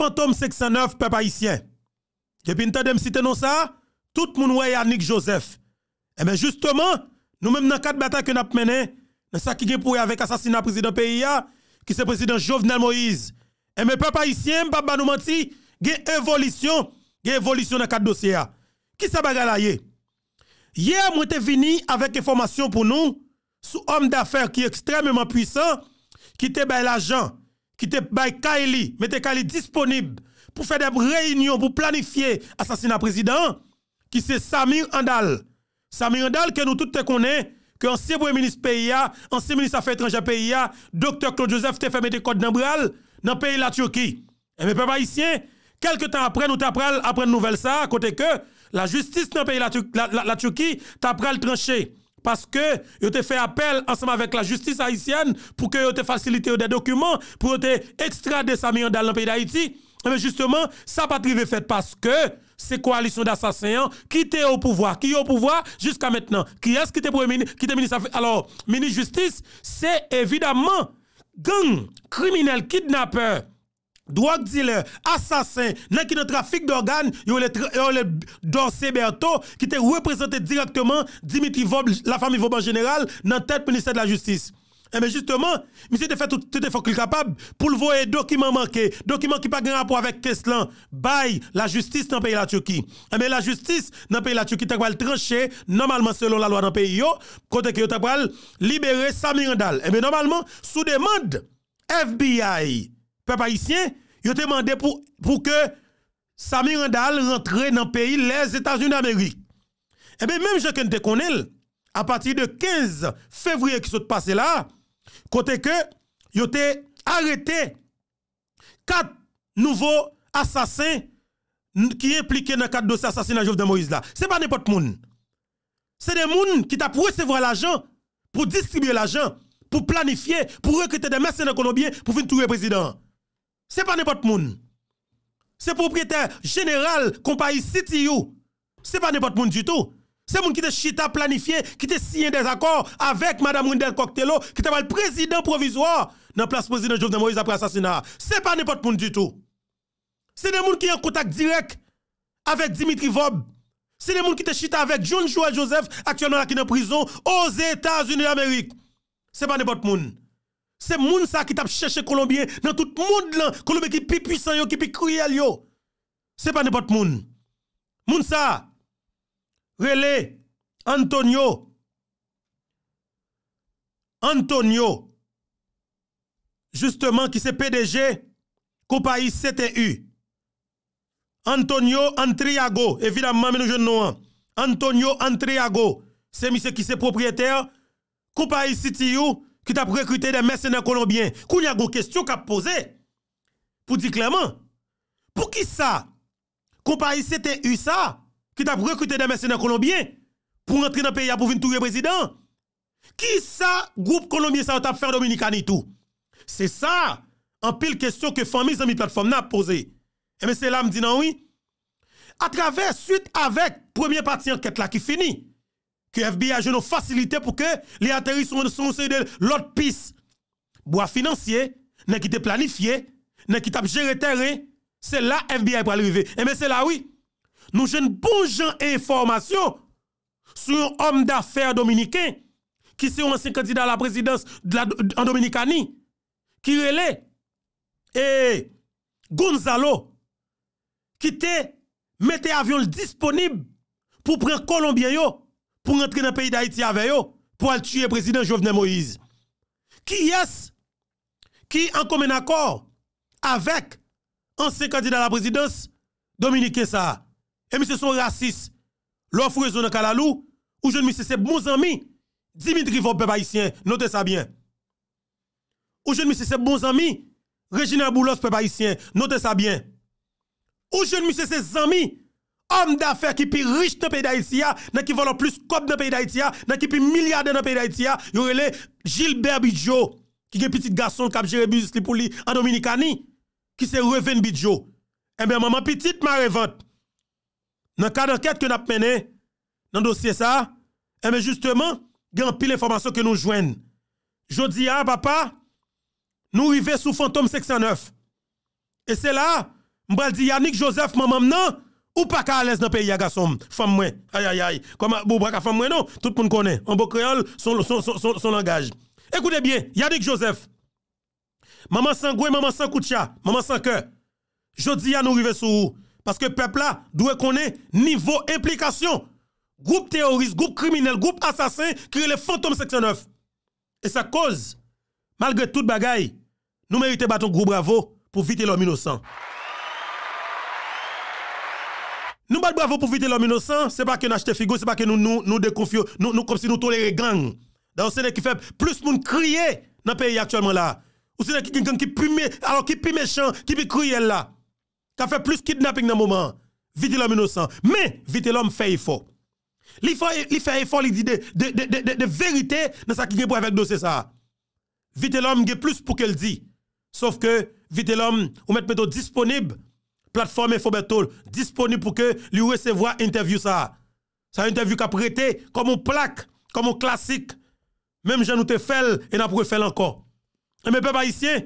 FANTOM 509 PEP AISIEN GEPIN TADEM SITE NON SA TOUT MOUN WAY ANIQUE JOSEPH EME eh JUSTEMAN NOU MEM NAN KAD BATAN KENAP MENE NAN SA KI GE POUYE AVEK ASASINA PRESIDENT PEYYA KI SE PRESIDENT JOVENEL MOISE EME eh PEP AISIEN MBABANOU MANTI GE EVOLUSION GE EVOLUSION NAN KAD DOSIYA KI SA BA GALAYE YEM OTE VINI AVEK INFORMASYON POU NOU SOU OM DAFER KI EXTREMEMAN PUYSAN KI TE BA EL AJAN qui te bay Kaili, mettez Kaili disponible pour faire des réunions, pour planifier assassinat président, qui c'est Samir Andal. Samir Andal, que nous tous te connaissons, que ancien premier ministre PIA, ancien ministre affaires étrangères PIA, docteur Claude Joseph te fait mettre code dans bral dans le pays de la Turquie. Et eh mes peuple quelques temps après, nous t'apprenons après une nouvelle ça, à côté que la justice dans le pays de la, Turquie t'apprend le trancher. Parce que vous te fait appel ensemble avec la justice haïtienne pour que te facilite des documents, pour te sa millions dans le pays d'Haïti. Mais justement, ça pas privé fait parce que ces coalitions d'assassins qui était au pouvoir, qui est au pouvoir jusqu'à maintenant. Qui est-ce qui était qui était ministre alors ministre justice, c'est évidemment gang, criminel, kidnappeur drogue dealer, assassin, nan qui dans trafic d'organes, yon le, le Berto, qui te représenté directement Dimitri Vob, la famille Vob en général, dans tête ministère de la Justice. Et eh bien justement, monsieur te fait tout, tout effort qu'il capable pour le voir document manqué, document qui pas grand rapport avec Tesla, bail la justice dans le pays la Turquie. Et eh bien la justice dans le pays la Turquie t'a trancher normalement selon la loi dans le pays yo, côté que t'a libérer Samir Et eh bien normalement sous demande FBI peuple haïtien, ils ont demandé pour, que Samir Randall rentre dans le pays, les États-Unis d'Amérique. Et eh bien, même chacun te connaît, à partir de 15 février qui s'est passé là, côté que, ils ont arrêté quatre nouveaux assassins qui impliquent dans quatre dossiers de assassinat de Moïse là. Ce n'est pas n'importe qui. C'est des gens qui t'a pu recevoir l'argent, pour distribuer l'argent, pour planifier, pour recruter des mercenaires colombiens pour venir tuer le président. Se pa ne pot moun. Se propriete general kompayi city you. Se pa ne pot moun du tout. Se moun ki te chita planifiye, ki te siyen desakor avèk Madame Wendell Coctello ki te val prezident provizor nan plas prezident Jovene Moïse apre asasina. Se pa ne pot moun du tout. Se ne moun ki yon kontak direk avèk Dimitri Vaub. Se ne moun ki te chita avèk John Joël Joseph aktyon nan la ki nan prizon os Etats-Unis d'Amérique. Se pa ne pot moun. Se moun sa ki tap chèche kolombien nan tout moun lan. Kolombien ki pi pisan yo, ki pi kriyal yo. Se pa ne pot moun. Moun sa. Wele. Antonio. Antonio. Justement ki se PDG. Ko pa yi sete yu. Antonio Antriago. Evidemment men nou jen nou an. Antonio Antriago. Se misè ki se proprièter. Ko pa yi siti yu. ki tap rekrute den mersenèr kolombien, kou n'y a gwo kestyon kap pose, pou di klaman, pou ki sa, kompari se te u sa, ki tap rekrute den mersenèr kolombien, pou rentre nan peyi apou vin touye prezident, ki sa, gwo kolombien sa tap fèr Dominika ni tou, se sa, an pil kestyon ke fami zami platform na pose, e eh mese la mdi nan oui, a trave suite avek, premye pati anket la ki fini, Ke FBI je nou fasilite pou ke li aterri sou moun sou moun sey de l'ot pis. Bo a finanseye, ne ki te planifiye, ne ki tap jere terre, se la FBI pou alrive. E men se la oui, nou jen bon jan e informasyon sou yon om dafer dominike, ki se yon ansi kandida la prezidans en Dominikani, ki yon ele, e Gonzalo, ki te mette avyon disponib pou pren Colombien yo, pou rentre nan peyi da iti aveyo, pou al tue prezident Jovene Moïse. Ki yes, ki an kome n'akor, avek anse kandidat la prezidens, Dominique Kessa. E mi se son racis, lor furezon nan kalalou, ou jen mi se se bon zami, Dimitri Voppe Paissien, note sa bien. Ou jen mi se se bon zami, Regina Aboulos Paissien, note sa bien. Ou jen mi se se zami, Om da fer ki pi rich nan peyda iti ya, nan ki volan plus kop nan peyda iti ya, nan ki pi milyade nan peyda iti ya, yon rele Gilbert Bidjo, ki gen piti gason kap Jerebius Lipouli an Dominikani, ki se revèn Bidjo. Eme, eh maman piti, mare vot. Nan kade anket ke nap mene, nan dosye sa, eme, eh justeman, gen an pil informasyon ke nou jwen. Jodi a, ah, papa, nou rive sou fantom 609. E se la, mbrel di Yannick Joseph, maman mnen, Ou pas qu'à l'aise dans le pays, garçon, femme moi, aïe aïe aïe. Comme bon, pas femme moi, non, tout le monde connaît. En beau créole, son, son, son, langage. Écoutez bien, Yannick Joseph. Maman sans maman sans maman sans cœur. Jodi à nous arriver sur Parce que peuple là doit connaître niveau implication. Groupe terroriste, groupe criminel, groupe assassin qui est le fantôme section Et sa cause, malgré toute bagaille, nous méritons battre groupe bravo pour viter l'homme innocent. Nou bad bravo pou vite l'om inosan, se ba ke nou achete figou, se ba ke nou dekonfyo, nou kom si nou tolere gang. Dan ou sene ki feb plus moun kriye nan peyi aktualman la. Ou sene ki gen gen ki pime, alo ki pime chan, ki bi kriye la. Ka feb plus kidnapping nan mouman. Vite l'om inosan. Me, vite l'om feyifo. Li feyifo li di de verite nan sa ki gen pou avek dosye sa. Vite l'om gen plus pou ke ldi. Sof ke, vite l'om ou met meto disponib lakman. Platform Infobetol, disponib pou ke li wesevwa interview sa. Sa interview ka prete komon plak, komon klasik. Mem jan nou te fel, e nan pou re fel ankon. E me pe pa isye,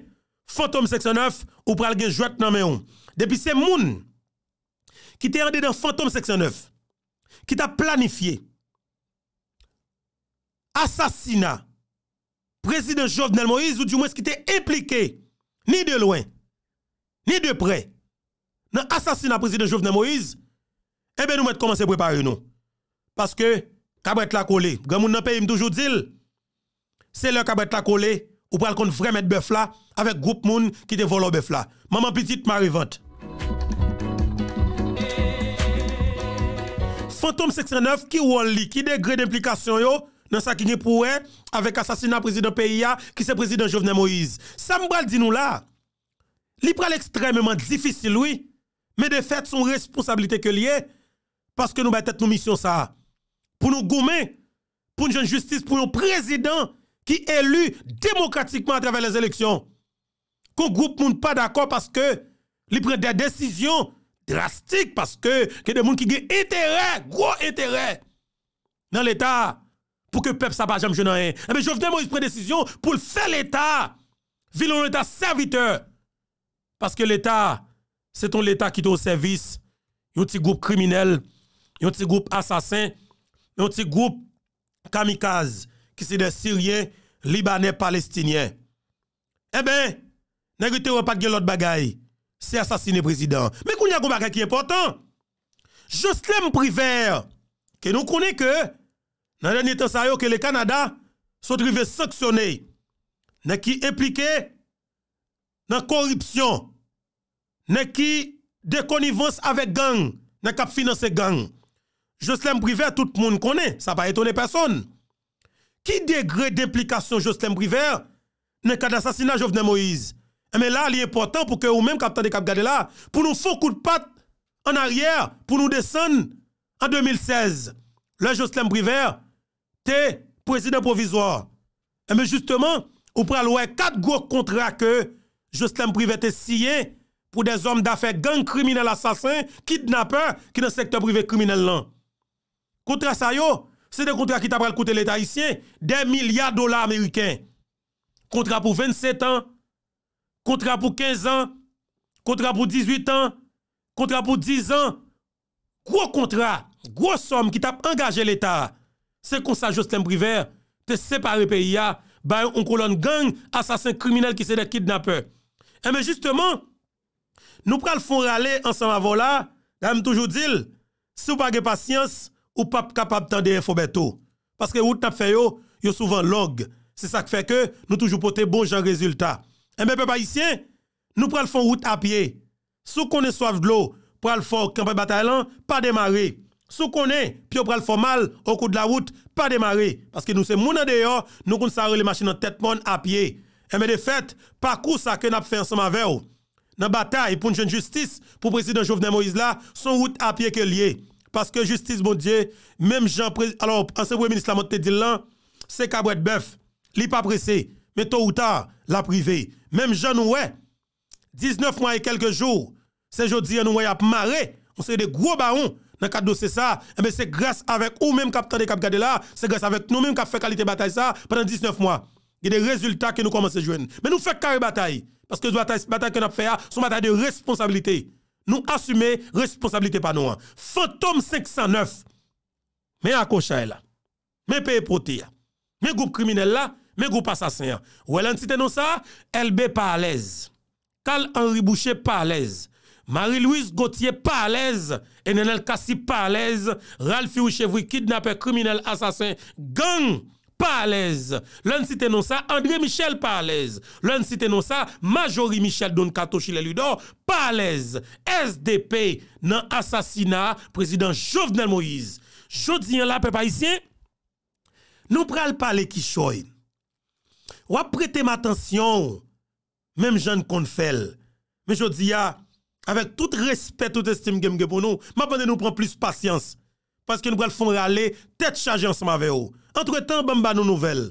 Fantom Section 9, ou pral gen jwet nan men yon. Depi se moun, ki te ande dan Fantom Section 9, ki ta planifiye, asasina, prezident Jovnel Moïse ou di mwen se ki te implike, ni de loin, ni de prey, nan asasina prezident Jouvene Moïse, ebe nou mwen te komanse prepari nou. Paske, kabret la kole. Gamoun nan peyi m toujou dil, se lè kabret la kole, ou pral kon vremen bef la, avek goup moun ki te volo bef la. Maman petit, mary vant. Fantom 69 ki ouan li, ki degre d'implikasyon yo, nan sa ki nye pouwe, avek asasina prezident P.I.A. ki se prezident Jouvene Moïse. Sa mbal di nou la, li pral ekstrememan difisil oui, mè de fèt son responsabilité ke liè, paske nou bè tèt nou misyon sa. Pou nou goumè, pou nou jen justice, pou nou prezident, ki elu demokratikman a travèl les eleksyon, kon goup moun pa d'akò, paske li pren de desisyon drastik, paske ke de moun ki gè intèrè, gwo intèrè, nan l'Etat, pou ke pep sa pa jèm jè nan yè. Ebe, jò eh vdè moun yon pren desisyon, pou l'fè l'Etat, vilon l'Etat serviteur, paske l'Etat, c'est ton l'État qui est au service. Un petit groupe criminel, un petit groupe assassin, un petit groupe kamikaze, qui sont des Syriens, Libanais, Palestiniens. Eh bien, n'écoutez pas de l'autre bagaille. C'est assassiner président. Mais qu'on y a un bagage qui est important. Jocelyn Privé, que nous connaissons que, dans le temps, que le Canada sont arrivés sanctionnés, qui impliqué dans la corruption. Ne ki dekonivans avek gang, ne kap finanse gang. Joslem Privert, tout moun konen, sa pa etone person. Ki degre d'implikasyon Joslem Privert, ne kad asasinaj ou vnen Moïse. Eme la, li e portan pou ke ou men kapten de kap gade la, pou nou fokou de pat en ariyer, pou nou desen an 2016. Le Joslem Privert, te prezident provizor. Eme justeman, ou pral wè kat gwo kontra ke Joslem Privert te siye pou den zom da fe gang kriminal asasin, kidnapper, ki nan sektor privé kriminal lan. Kontra sa yo, se de kontra ki ta pral koute l'Etat isyen, de milyard dolar Ameriken. Kontra pou 27 an, kontra pou 15 an, kontra pou 18 an, kontra pou 10 an, kwo kontra, kwo som ki tap engaje l'Etat, se konsajos tem privé, te separe pe ya, ba yon kolon gang asasin kriminal ki se de kidnapper. E eh, men justeman, Nou pral foun rale ansan avon la, ya m toujou dil, sou pa ge pasyans, ou pap kapap tan deye fò beto. Paske wout tap fè yo, yo souvan log. Se sak fè ke, nou toujou pote bon jan rezultat. E eh me pe pa isyen, nou pral foun wout apye. Sou konen soav glou, pral fò kèmpe batay lan, pa demare. Sou konen, pi yo pral fò mal, ou kou de la wout, pa demare. Paske nou se mounan deyo, nou kon sa re le machin an tèt mon apye. E eh me de fèt, pa kou sa kè nap fè ansan avon la, nan batay pou nou jen justice pou preside nou jovenè Moïse la, son wout apye ke liye. Paske justice, bon diye, mèm jan preside, alò, ansep wè minis la motte di lan, se kabwèd bèf, li pa preside, mè tou wouta la prive. Mèm jan nou wè, 19 mwa e kelke jow, se jodi jan nou wè ap mare, monsè de gwo baon, nan kado se sa, mèm se gres avèk ou mèm kap tande kap gade la, se gres avèk nou mèm kap fè kalite batay sa, pè nan 19 mwa. Y de rezultat ke nou komanse jwen. Men nou fè kare batay. Paske batay ke nap fè ya, sou batay de responsabilite. Nou asume responsabilite pa nou an. Fantom 509. Men akosha el la. E e Men pey epote ya. Men goup kriminelle la. Men goup asasen ya. Ou el entite nou sa, Elbe pa alèz. Kal Henri Boucher pa alèz. Marie-Louise Gauthier pa alèz. En en el kasi pa alèz. Ralphie Ouchevoui kidnapè kriminelle asasen. Gang! Pa alèz. Lèn si tenonsa, André Michel pa alèz. Lèn si tenonsa, Majorie Michel don kato chile ludo, pa alèz. SDP nan asasina prezident Jovenel Moïse. Jodi yon la pe pa isyen, nou pral pale ki choy. Wap prete m'atensyon, mèm jen kon fel. Mè jodi ya, avèk tout respet, tout estime genm genpoun nou, m'apande nou pran plus pasyans paske nou pral fom rale, tet chaje ans ma veyo. Entretan bon, bamba nou nouvel.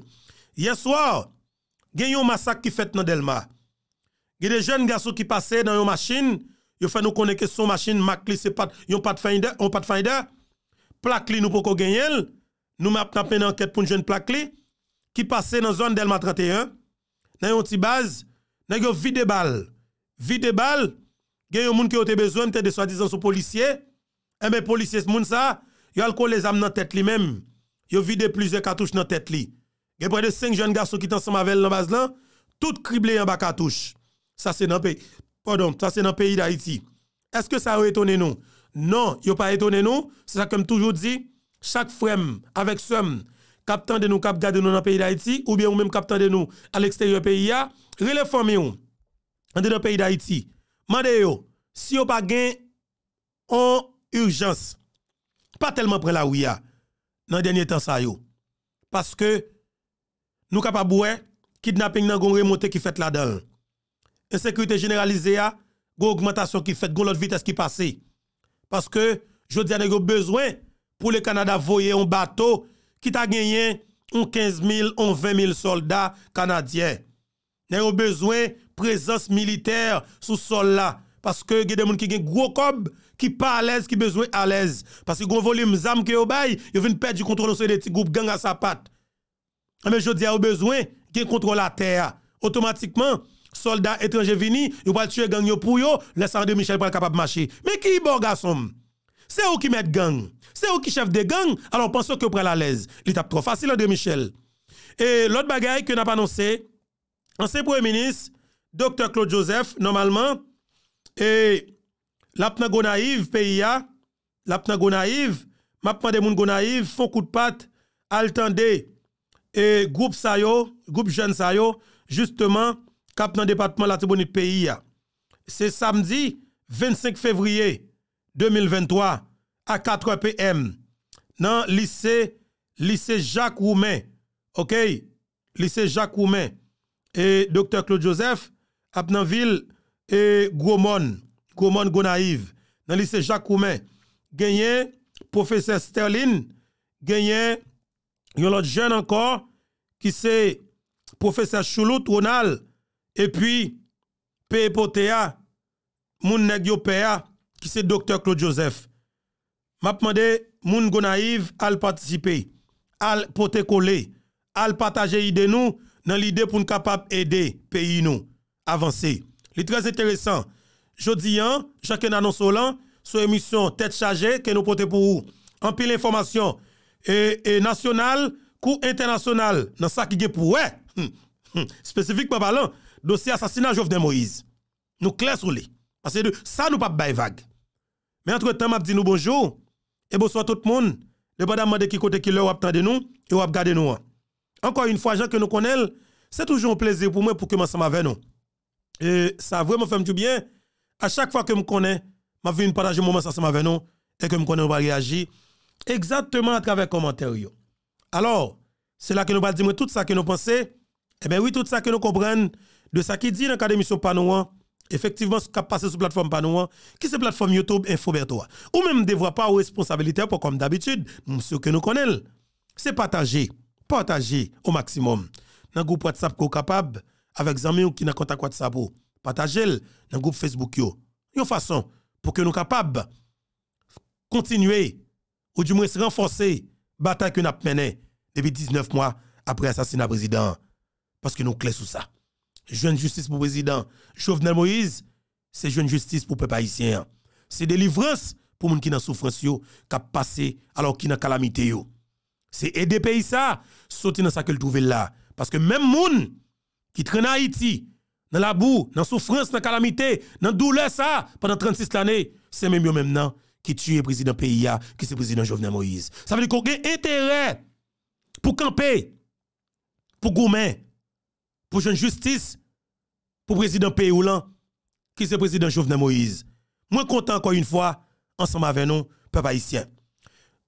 Yeswa, gen yon masak ki fet nan Delma. Gen de jen gaso ki pase nan yon masin, yo fè nou konneke son masin, mak li se pat, yon pat fayda, plak li nou poko gen yel, nou map tapen anket pou yon jen plak li, ki pase nan zon Delma 31, nan yon ti baz, nan yon vide bal. Vide bal, gen yon moun ki ote bezou, mte de swadi zan sou polisye, eh mbe polisye moun sa, yon alko le zam nan tet li menm. Yo vide plize katouche nan tèt li. Gè pre de 5 joun gassou ki tan sa mavel nan baz lan, tout krible yon ba katouche. Sa se nan peyi. Pardon, sa se nan peyi da iti. Eske sa ou etone nou? Non, yo pa etone nou. Sa kem toujou di, chak frem, avek sem, kapten de nou kap gade nou nan peyi da iti, ou bien ou menm kapten de nou al eksteryo peyi ya, releforme yon. An de nan peyi da iti. Mande yo, si yo pa gen, an urjans. Pa telman pre la ou ya. nan denye tansayou. Paske nou kapabouen, kidnaping nan goun remote ki fet la dan. E sekurite generalize ya, goun augmentation ki fet, goun lot vitese ki pase. Paske, jodi ane yo bezwen, pou le Kanada voye yon bato, kita genyen yon 15.000, yon 20.000 soldat Kanadyen. Nen yo bezwen prezons militer sou sol la, paske genye demoun ki genye gwo kob, qui pas à l'aise, qui besoin à l'aise. Parce que gros volume zam que yo bay, yo vient perdre du contrôle sur ce petits groupes gang à sa patte. Ah, mais je dis a besoin qui contrôle la terre. Automatiquement, soldats étrangers vini, yo pas tuer gang yo pour yo, laissant de Michel pas capable marcher. Mais qui bon garçon? C'est eux qui mettent gang. C'est eux qui chef de gang. Alors pensez que prenez à l'aise. L'étape trop facile André Michel. Et l'autre bagaille que n'a pas annoncé, ancien premier ministre Dr Claude Joseph normalement et L'apna go naïve, pays ya. L'apna go naïve. Map de moun go naïve, fon coup de patte, altande. Et groupe sa yo, groupe jeune sa yo, justement, cap nan département la tribune pays C'est samedi 25 février 2023 à 4 p.m. dans lycée lycée Jacques Roumain. OK, lycée Jacques Roumain et docteur Claude Joseph apna ville et Goumon. Gomon Gonaïve, dans le lycée Jacques Coumet, gagné professeur Sterling, gagné a l'autre jeune encore, qui c'est professeur Choulout ronal et puis Pépotea, e moun Pea, qui c'est docteur Claude Joseph. M'a demandé, moun Gonaïve, al participer, al pote coller, al partager idée nous, dans l'idée pour nous capable aider pays nous avancer. C'est très intéressant jeudi 1, chaque annonce son sur émission tête chargée que nous portons pour vous. En pile information et, et nationale, coup international, dans ça qui est pour vous... Hum, hum. Spécifiquement parlant, dossier assassinat Jovenel Moïse. Nous clair sur lui. Parce que ça nous pas bay vague. Mais entre-temps, m'a dis nous bonjour et bonsoir tout le monde. Dépendamment de qui côté qui leur de nous et ou nous. Hein. Encore une fois, gens que nous connaissons, c'est toujours un plaisir pour moi pour que ensemble avec nous. Et ça vraiment fait du bien à chaque fois que je connais, je vous partager un moment ensemble avec nous et que je connais, on va réagir exactement à travers les commentaires. Alors, c'est là que nous allons dire tout ça que nous pensons. Eh bien oui, tout ça que nous comprenons de ce qui dit dans l'Académie sur Panouan, effectivement, ce qui a passé sur la plateforme Panouan, qui est la plateforme YouTube Infobertoa. Ou même ne pas aux responsabilités pour comme d'habitude, ce que nous connaissons. C'est partager, partager au maximum. Dans le groupe WhatsApp qu'on capable, avec amis ou qui n'a contact WhatsApp. Ou partagez le dans le groupe Facebook. Yo. Une façon pour que nous capables continuer ou du moins renforcer la bataille que nous avons menée depuis 19 mois après l'assassinat président. Parce que nous clés sous ça. Jeune justice pour le président. Jovenel Moïse, c'est jeune justice pour peuple haïtien. C'est délivrance pour les gens qui sont en souffrance, qui ont passé alors qui sont calamité. C'est aider pays ça, sortir dans ce que trouver là. Parce que même les gens qui traînent en Haïti, dans la boue, dans la souffrance, dans la calamité, dans la douleur, ça, pendant 36 années, c'est même même maintenant qui tue le président PIA, ah, qui c'est président Jovenel Moïse. Ça veut dire qu'on a intérêt pour camper, pour gourmet, pour jeune justice, pour président pays qui c'est président Jovenel Moïse. Moi content encore une fois, ensemble avec nous, peuple haïtien.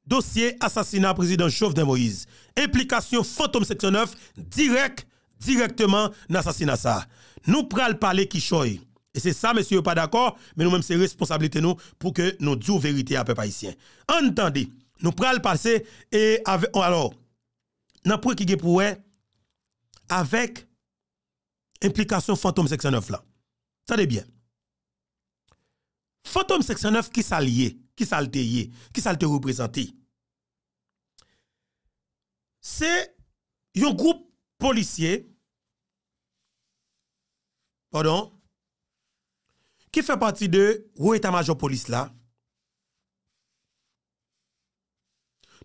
Dossier assassinat président Jovenel Moïse. Implication fantôme 9, direct, directement dans l'assassinat ça. Nou pral pale ki choy. E se sa, mesye, yo pa d'akor, men nou menm se responsabilite nou pou ke nou djou verite apè pa isyen. Antande, nou pral pase, e ave, an oh, alors, nan pou ekige pou we, avek implikasyon fantom 69 la. Sa de byen. Fantom 69 ki sal ye, ki sal te ye, ki sal te representi. Se, yon goup policye, ki fe pati de Oueta Majorpolis la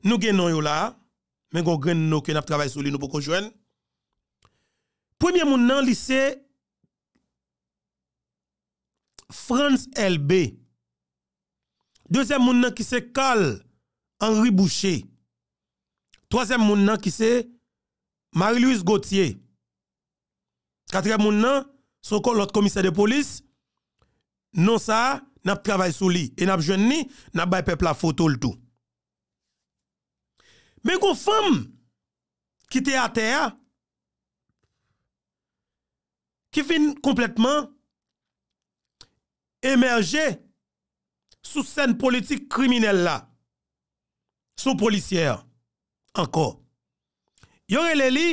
nou gen nou yo la men gongren nou ke naf trabay sou li nou pou konjwen premye moun nan lise Franz LB deuxième moun nan ki se Karl Henri Boucher troisième moun nan ki se Marie-Louise Gauthier quatrième moun nan Son kon lot komise de polis, non sa, nap travay sou li, e nap jwen ni, nap bay pepla foto l'tou. Men kon fom, ki te a te a, ki fin kompletman, emerje, sou sen politik kriminel la, sou polisier, anko. Yon el eli,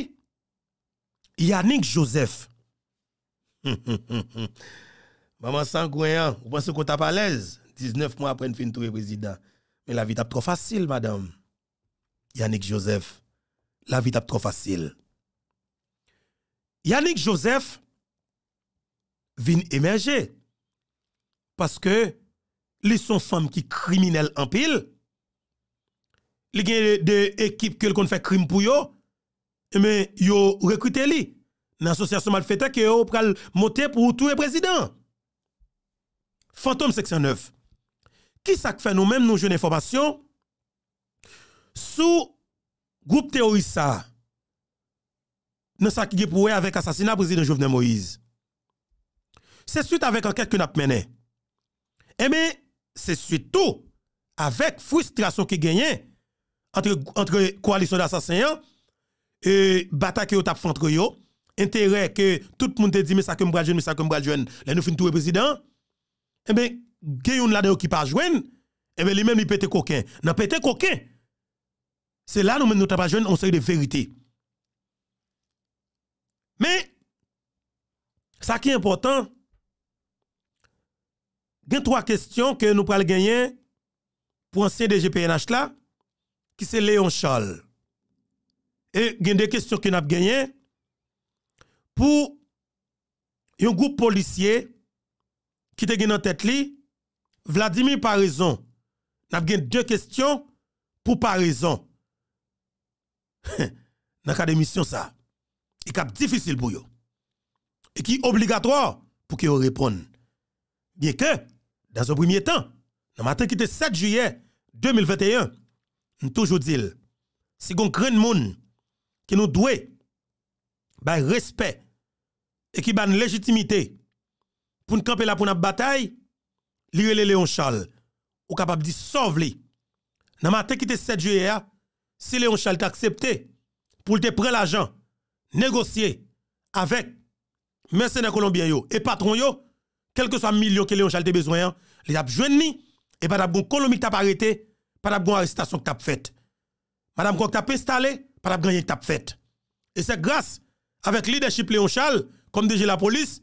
Yannick Joseph, Maman sangouin, vous pensez qu'on t'a pas à l'aise 19 mois après une fin de président. Mais la vie t'a trop facile, madame. Yannick Joseph, la vie t'a trop facile. Yannick Joseph vient émerger parce que les sont femmes qui criminelles en pile. Les gens de équipe qui fait crime pour eux, eh mais ben, ils recrutent les. nan asosyasyon mal fete ke yo pral motep ou tou reprezyden. Fantom seksyon 9. Ki sak fe nou men nou jounen formasyon sou goup te orisa nan sak yi pouwe avèk asasina prezident Jouvene Moïse. Se suite avèk ankel kou nap menè. E men se suite tou avèk frustrasyon ki genyen antre koalisyon asasyen e batak yo tap fantroyo ente re ke tout moun te di, misa kem bradjwen, misa kem bradjwen, le nou fin touwe prezident, ebe, eh geyoun la de okipajwen, ebe, eh li men mi pete koken. Na pete koken! Se la nou men nou tapajwen, on se yi de verite. Me, sa ki important, gen 3 kestyon ke nou pral genyen, pou ansyen de GPNH la, ki se Leon Choll. E gen de kestyon ke nap genyen, pour un groupe policier qui te en tête li, Vladimir Parison, raison. deux questions pour Parison. raison. Dans cas d'émission ça, et cap difficile pour yo. Et qui obligatoire pour qu'ils répondent. Bien que dans un premier temps, le matin qui était 7 juillet 2021, nous toujours dit si gon grand monde qui nous doit ben, respect et qui ban légitimité pour nous camper là pour nous bataille, lire le Léon Charles, ou capable de sauver. Dans matin qui était 7 juillet, si Léon Charles t'a accepté pour te prendre l'argent, négocier avec mercenaires colombiens et patron yo, quel que soit le million que Léon Charles a besoin, il a besoin et pas d'abon Colombie t'a arrêté, pas d'abon arrestation que t'a fait. Madame Kok t'a installé, pas d'abon gagné t'a fait. Et c'est grâce avec leadership Léon Charles comme déjà la police,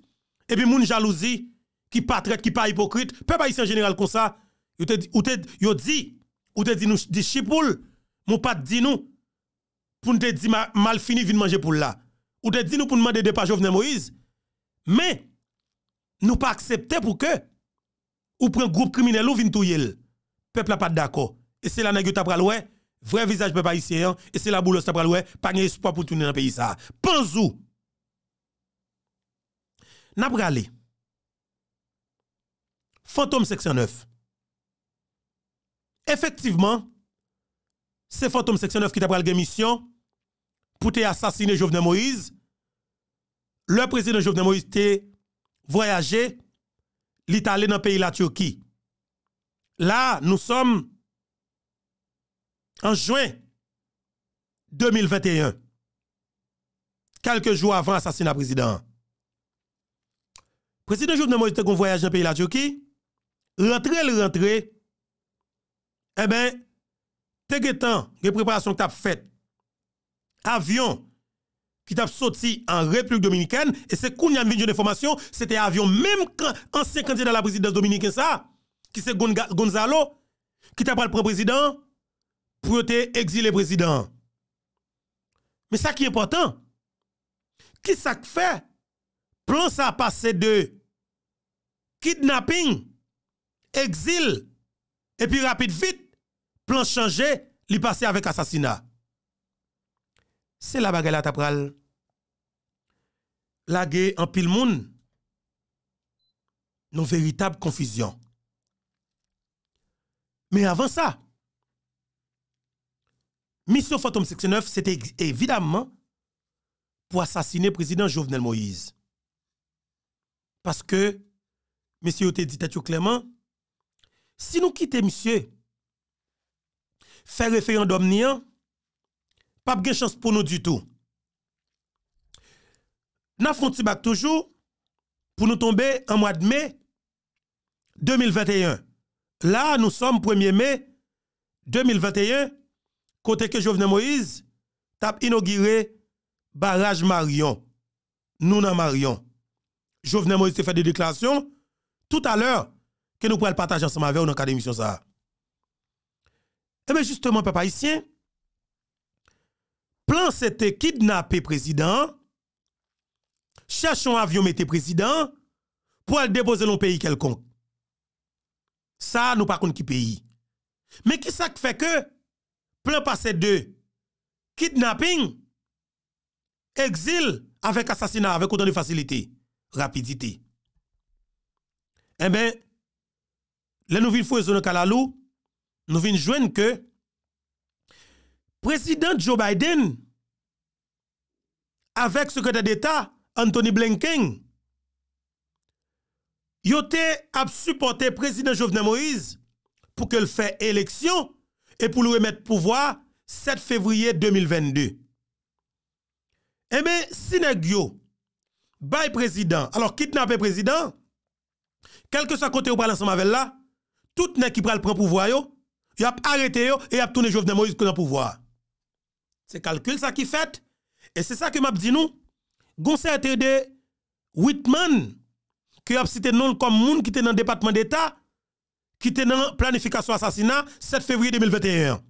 et puis moun jalousie, qui pas traite, qui pas hypocrite, peuple haïtien en général comme ça, ou te dit, ou te dit nous, di chipoul, mon pas dit nous, pour nous te dire mal fini, vin manger pour là. Ou te dit nous pour demander de pas Jovenel Moïse. Mais, nous pas accepter pour que, ou prend groupe criminel ou vin touye Peuple n'a pas d'accord. Et c'est là que tu as vrai visage peuple haïtien, et c'est la boulot tu as pas espoir pour tourner dans le pays ça. pensez-vous Na pralè, fantom seksyon 9. Efektiveman, se fantom seksyon 9 ki ta pralè gemisyon pou te asasine Jovne Moïse, le prezident Jovne Moïse te voyaje l'Italè nan peyi la Turki. La nou som an Jouen 2021, kalke jou avan asasine la prezident Moïse. Prezident Jouvene Moïse te kon voyaj nan peyi la Tchouki, rentre el rentre, e ben, teke tan, repreparasyon ke tap fèt, avyon, ki tap soti an Republik Dominikèn, e se kounyan vinjou de formasyon, se te avyon, mem kran, ansen kandidat la prezident Dominikèn sa, ki se Gonzalo, ki tap pral prezident, pou yo te exilè prezident. Me sa ki e portan, ki sa k fè, plan sa apase de, kidnapping, exil, et puis rapide vite, plan changé, li passé avec assassinat. C'est la bagarre la pral. La guerre en pile moun. Non véritable confusion. Mais avant ça, mission Section 69, c'était évidemment pour assassiner le président Jovenel Moïse. Parce que monsieur te dit clairement, si nous quittons monsieur, faire référendum n'y pas de chance pour nous du tout. Nous avons toujours pour nous tomber en mois de mai 2021. Là, nous sommes 1er mai 2021, côté que Jovenel Moïse a inauguré barrage Marion. Nous dans Marion. Jovenel Moïse a fait des déclarations tout à l'heure que nous pourrons partager ensemble avec vous dans d'émission ça. Et eh bien justement, papa haïtien, plan c'était kidnapper président, cherchons un avion mettre président pour aller déposer dans pays quelconque. Ça, nous pas contre qui pays. Mais qui ça fait que plan passé de kidnapping, exil avec assassinat avec autant de facilité, rapidité. E bè, lè nou vin fwezounen kalalou, nou vin jwen ke, Prezident Joe Biden, avèk sekretè d'Etat Anthony Blinken, yo te ap suportè Prezident Jovna Moïse pou ke l fè eleksyon e pou l ou emèt pouvoi 7 fevriye 2022. E eh bè, Sinagyo, bay prezident, alò kitnapè prezident, quel que soit côté ou parle ensemble avec là, tout nèg qui prend le pouvoir yo, y a arrêté yo et y a tourné Jovenel Moïse dans pouvoir. C'est calcul ça qui fait et c'est ça que m'a dit nous concert de Whitman qui a cité non comme moun qui était dans le département d'État qui était dans la planification assassinat 7 février 2021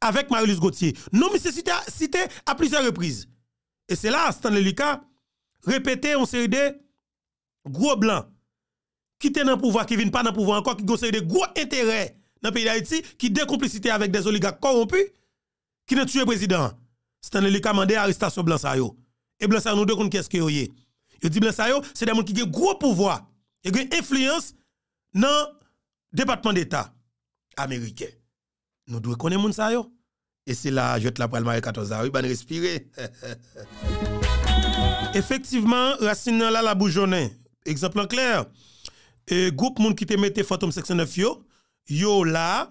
avec Marius Gauthier. Nous mais cité, cité à plusieurs reprises. Et c'est là Stanley Lucas répété, on s'est de gros blancs qui était dans le pouvoir, qui vient pas dans le pouvoir encore, qui conseille des gros intérêts dans le pays d'Haïti, qui des complicités avec des oligarques corrompus, qui n'a tué le président. C'est un élément l'arrestation arrestation Blanc Et Blanc nous deux, qu'est-ce qu'il y Il dit Blanc c'est des gens qui ont gros pouvoir et qui ont influence dans le département d'État américain. Nous devons connaître moun Et c'est là, je te la prendre 14 ans, ben respirer. Effectivement, racine là la bougeonne. Exemple en clair, et groupe moun qui te mette Phantom 69 yo yo là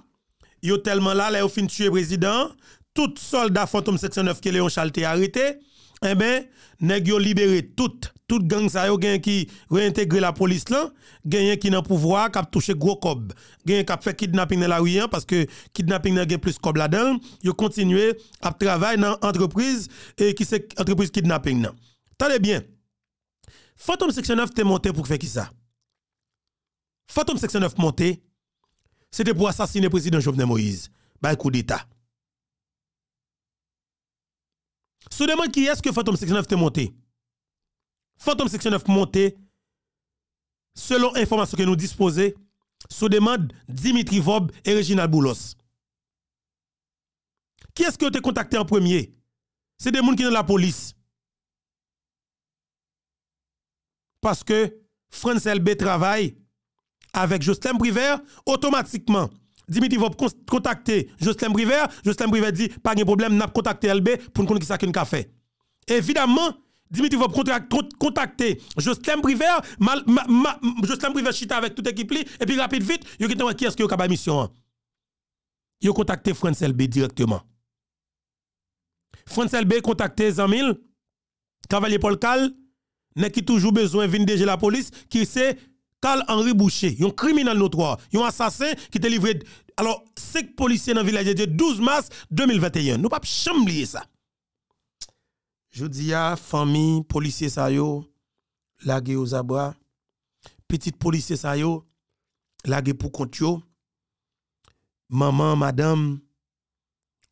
yo tellement là là au fin tuer président tout soldat Phantom 69 qui Léon Chalte arrêté eh ben nèg yo libéré tout tout gang ça yo gen qui réintégrer la police là gen qui dans pouvoir cap toucher gros cob gen cap fait kidnapping dans la rue parce que kidnapping n'a gen plus cob là-dedans yo continue à travailler dans entreprise et qui c'est entreprise kidnapping nan. Tenez bien. Phantom 69 t'est monté pour faire qui ça Phantom 69 monté, c'était pour assassiner le président Jovenel Moïse. Bah, coup d'État. sous qui est-ce que Phantom 69 est monté. Phantom 69 monté, selon information que nous disposons, sous demande Dimitri Vob et Reginald Boulos. Qui est-ce que tu contacté en premier? C'est des gens qui sont dans la police. Parce que France LB travaille avec Jocelyn Briver, automatiquement, Dimitri va contacter Jocelyn Briver. Jocelyn Briver dit, pas de problème, n'a contacté LB pour nous connaître qui ça a fait. Évidemment, Dimitri va contacter Jocelyn Briver, Jocelyn Briver chita avec toute l'équipe, et puis rapide vite, il a qui est-ce qui a mission. Il hein? a contacté France LB directement. France LB contacté Zamil, Cavalier Polcal, qui toujours besoin de la police, qui sait Carl Henri Boucher, un criminel notoire, un assassin qui était livré. Alors, 5 policiers dans le village de 12 mars 2021. Nous ne pas chamblier ça. Je dis à famille, policier ça yo, lagué aux abois. Petite policier, ça yo, lagué pour compte Maman, madame,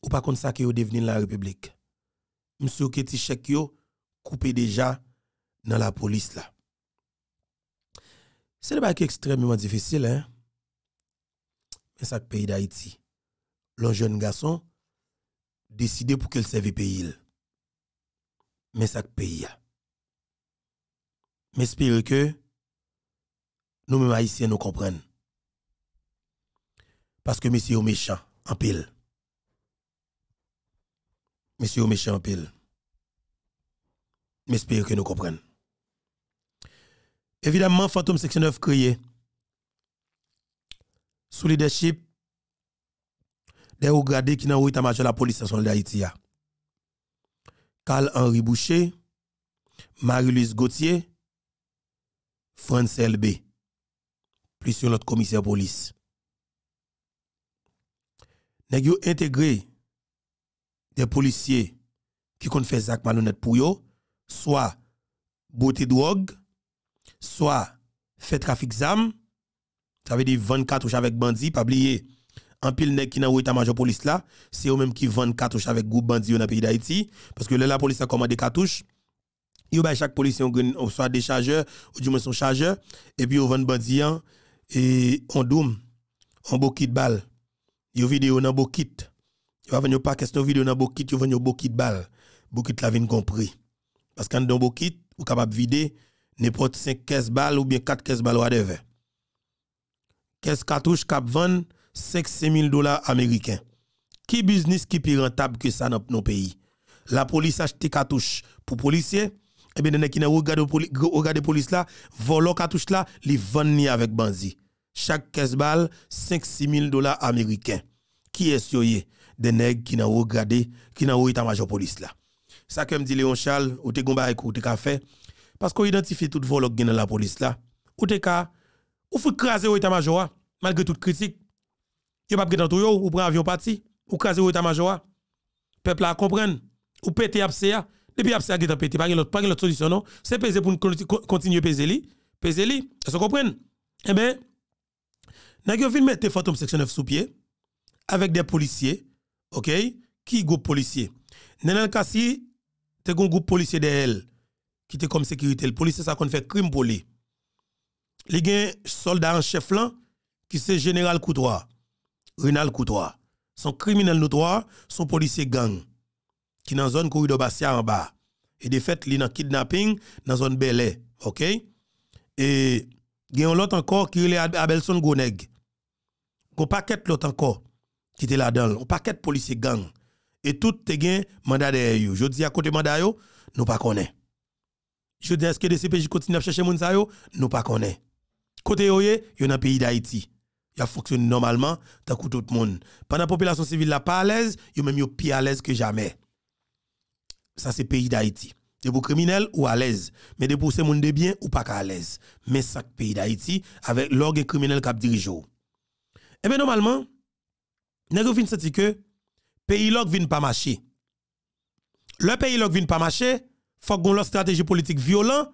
ou pas contre ça que yo devenir la République. Monsieur Keti yo, coupé déjà dans la police là. C'est un qui extrêmement difficile, hein? Mais ça, pays d'Haïti, le jeune garçon décidé pour qu'il serve pays. Mais ça, pays. j'espère que nous-mêmes haïtiens nous comprenons. Parce que monsieur est méchant, en pile. Monsieur est méchant, en pile. J'espère que nous comprenons. Évidemment, Fantôme Section 9 créé sous leadership des hauts gradés qui n'ont pas de la police nationale d'Haïti. Carl Henri Boucher, Marie-Louise Gauthier, France LB, plus notre commissaire police. Nous intégré des policiers qui ont fait Zach Manonet pour eux, soit beauté drogue, soit fait trafic zam, ça veut dire 24 touches avec bandit, pas oublier. En pile nek qui dans état major police là, c'est eux même qui vendent touches avec groupe bandit dans pays d'Haïti parce que là la police a commandé cartouches. Yo ba chaque policier on soit des chargeurs ou du moins son chargeur et puis on vend bandit hein, et on doum on beau kit balle. Yo vidéo nan beau kit. Yo venir pas question vidéo nan beau kit, yo venir beau de balle. Beau kit la vin compris. Parce qu'en dans beau kit, ou capable vider Ne pote 5 kez bal ou bien 4 kez bal wadeve. Kez katouche kapvan, 5-6 mil dolar Ameriken. Ki biznis ki pi rentab ke sa nan nou peyi? La polis achete katouche pou polisye, ebe eh dene ki nan wogade polis la, volon katouche la, li van ni avek banzi. Chak kez bal, 5-6 mil dolar Ameriken. Ki esyoye dene ki nan wogade, ki nan woye ta majon polis la? Sa kem di Leon Charles, ou te gomba ekou, ou te kafe, parce qu'on identifie tout vols qui dans la police là. Ou te ka, ou faut craser ou état-major malgré toute critique. Yo pas dans tout yo, ou prend avion parti, ou craser ou état-major. Peuple a comprendre, ou pété abséa, depuis abséa qui t'a pété, pas l'autre pas l'autre solution non, c'est peser pour continuer peser li, peser li, est-ce comprendre Eh ben n'a yon filme mettre fantôme section 9 sous pied avec des policiers, OK Qui groupe policier Nenel Kassi, te un groupe policier de elle qui était comme sécurité. Le policier, ça qu'on fait crime pour lui. Il y a un soldat en chef là, qui c'est Général Coutois, Renal Coutois. Son criminel notoire, son policier gang, qui dans la zone corridor Bastia en bas. Et de fait, il est dans kidnapping dans la zone Belé, OK? Et il y a un autre encore qui est Abelson Goneg. Il y a un paquet l'autre encore qui était là-dedans. Un paquet policier gang. Et tout te gen mandat derrière. Je dis à côté mandat, nous ne connaissons pas. Je dis, est-ce que CPJ continue à chercher ça Nous pas connaît. Côté vous il y a pays d'Haïti. Il fonctionne normalement, tant tout le monde. Pendant la population civile n'est pas à l'aise, il même plus à l'aise que jamais. Ça, c'est le pays d'Haïti. Des pour criminels ou à l'aise. Mais des pour ces monde de bien ou pas à l'aise. Mais ça, pays d'Haïti, avec l'orgue criminel qui dirige. Eh bien, normalement, vous fin senti que pays ne vient pas marcher. Le pays ne vient pas marcher, faut qu'on lance stratégie politique violente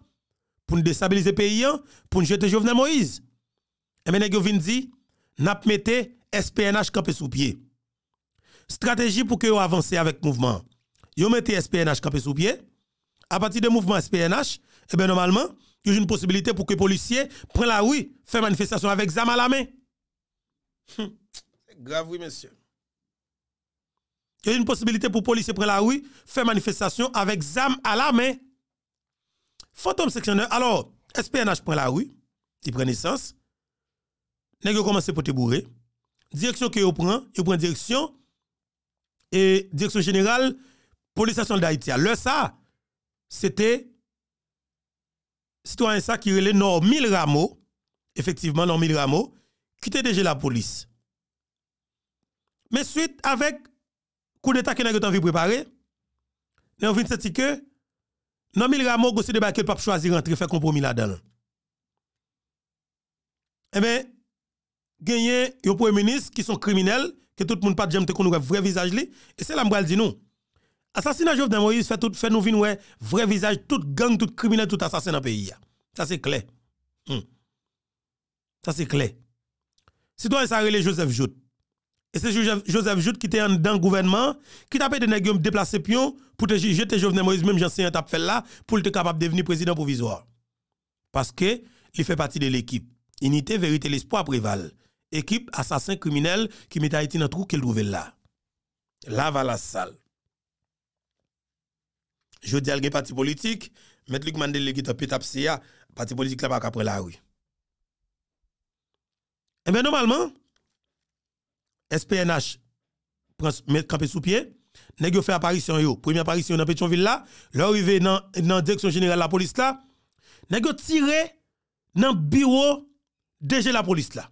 pour nous déstabiliser le pays, pour nous jeter Jovenel Moïse. Et maintenant, vous dit, n'a mettez SPNH campé sous pied. Stratégie pour que vous avancez avec le mouvement. Vous mettez SPNH campé sous pied. À partir du mouvement SPNH, eh ben, normalement, il y a une possibilité pour que les policiers prennent la rue, fassent manifestation avec Zama à la main. Hum. C'est grave, oui, monsieur. Il y a une possibilité pour police prendre la rue, faire manifestation avec ZAM à la main. Fantôme sectionneur. Alors, SPNH prend la rue, il prend naissance. Nègre commence à te bourrer Direction que vous prend, il prend direction. Et direction générale, police nationale d'Haïti. Le ça, c'était citoyen ça qui relait Normil Rameau. Effectivement, 1000 Rameau, qui était déjà la police. Mais suite avec coup d'état que nous avons préparé, nous avons dit que non, mais Rameau, c'est de par le choisir rentrer, faire compromis là-dedans. Eh bien, gagné, il y a premier ministre qui sont criminels, que tout le monde pas de te un vrai visage li, et c'est là que dit non. Assassinat Jovenel Moïse fait tout fait nous venir vrai visage Toute gang tout criminel tout assassin dans pays Ça c'est clair. Hmm. Ça c'est clair. Citoyen ça relève Joseph Jout. Et c'est Joseph Jout qui était dans le gouvernement, qui t'a des nègres déplacer pion pour te jeter Jovenel Moïse, même j'en sais un fait là, pour être capable de devenir président provisoire. Parce que il fait partie de l'équipe. Unité, vérité, l'espoir préval. Équipe assassin criminel qui met Haïti dans le trou qu'il trouvait là. Là va la salle. Je dis à un parti politique, mettre Luc Mandel qui est pétapsia, parti politique là-bas après la rue. Eh bien, normalement, SPNH prend campé sous pied nèg fait apparition yo première apparition dans Pétionville là leur arrivé dans la direction générale la police là nèg tiré dans bureau DG la police là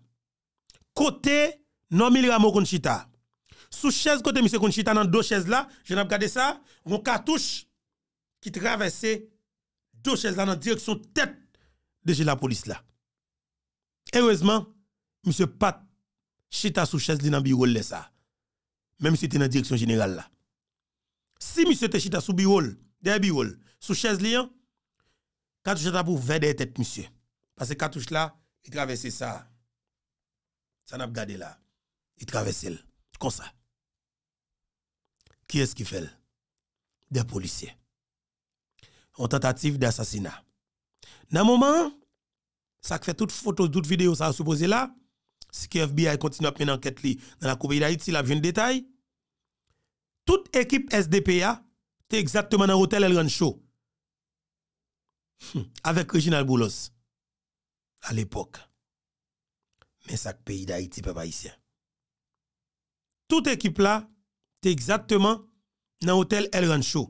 côté Nomil Ramo Conchita sous chaise côté M. Conchita dans deux chaises là je n'ai regardé ça mon cartouche qui traversait deux chaises là dans direction tête DG la police là heureusement M. Pat chita sous chaise dans bureau là ça. Même si tu dans direction générale là. Si monsieur te chita sous bureau, derrière bureau, sous chaise là, Katouche ta pour vers des têtes monsieur. Parce que Katouche là, il traverse ça. Ça n'a pas gardé là. Il traversait comme ça. Qui est-ce qui fait Des policiers. En tentative d'assassinat. Dans le moment, ça fait toute photo, toute vidéo, ça a supposé là. Sike FBI kontinu ap men anket li nan akou peyi da iti la vyen detay. Tout ekip SDP ya te ekzatman nan hotel El Rancho. Hm, Awek Reginald Boulos. A l'epok. Men sak peyi da iti pe ba isya. Tout ekip la te ekzatman nan hotel El Rancho.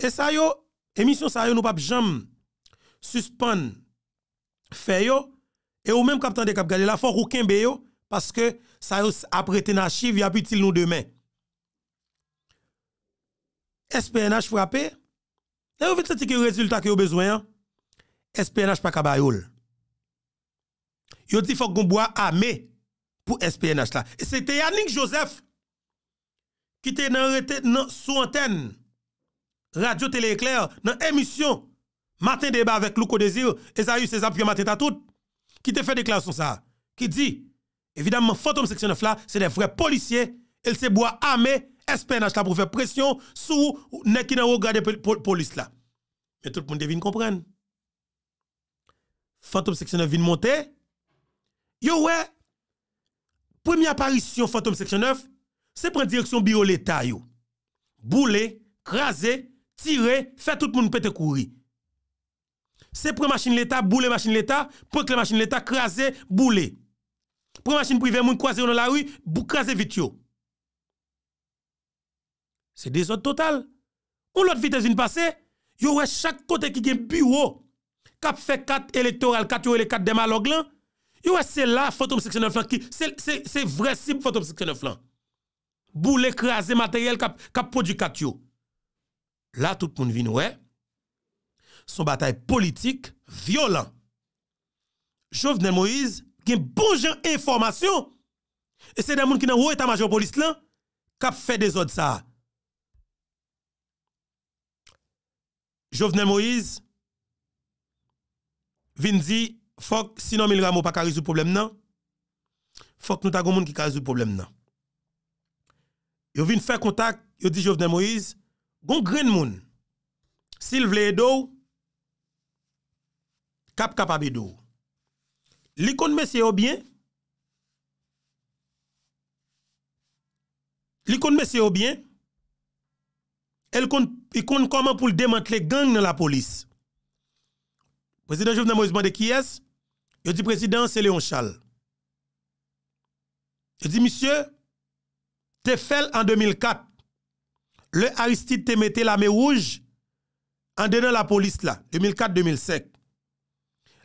E sa yo, emisyon sa yo nou pap jam suspon feyo Et ou même capitaine de cap garder la fort aucun yo, parce que ça après archive y a il nous demain. SPNH frappé. Et vous faites que résultat que vous besoin hein? SPNH pas kabayol. Yo dit faut qu'on à armé pour SPNH Et c'était Yannick Joseph qui était dans sous antenne Radio Télé Éclair dans émission Matin débat avec Louko Désir et ça César Pierre Matin tout qui te fait déclaration ça, qui dit, évidemment, Phantom Section 9 là, c'est des vrais policiers, ils se boivent armés, espionnage là pour faire pression sur ne qui n'ont regardé la police là. Mais tout le monde devine comprendre. Phantom Section 9 vient monter. Yo ouais, première apparition Phantom Section 9, c'est prendre direction bio l'État yo. Bouler, craser, tirer, faire tout le monde péter courir c'est pour machine l'État, bouler machine l'État, pour que machine l'État craser, bouler. Pour machine privée, moun croiser dans la rue, craser vite C'est désordre total. On l'autre vitesse une passée, yo wè chaque côté qui gen bureau, Kap fait 4 électoral, 4 ou 4 des maloglan, yo wè c'est là photo 69 qui c'est c'est vrai cible photo 69 lan. Bouler craser matériel kap, cap produit 4 yo. Là tout le monde vient ouais son batay politik, violan. Jovnen Moïse, gen bon gen informasyon, e se den moun ki nan wou etan major polis lan, kap fè dezod sa. Jovnen Moïse, vin di, fok sinon mil ramo pa karizou problem nan, fok nou ta goun moun ki karizou problem nan. Yo vin fè kontak, yo di Jovnen Moïse, goun gren moun, sil vle edou, cap capable de L'icône monsieur bien L'icône monsieur bien elle compte comment pour démanteler gang dans la police. Président Jovenel Moïse de qui est Il dit président c'est Léon Chal. Je dis, monsieur t'es fait en 2004 le Aristide te mettait la main rouge en donnant la police là 2004 2005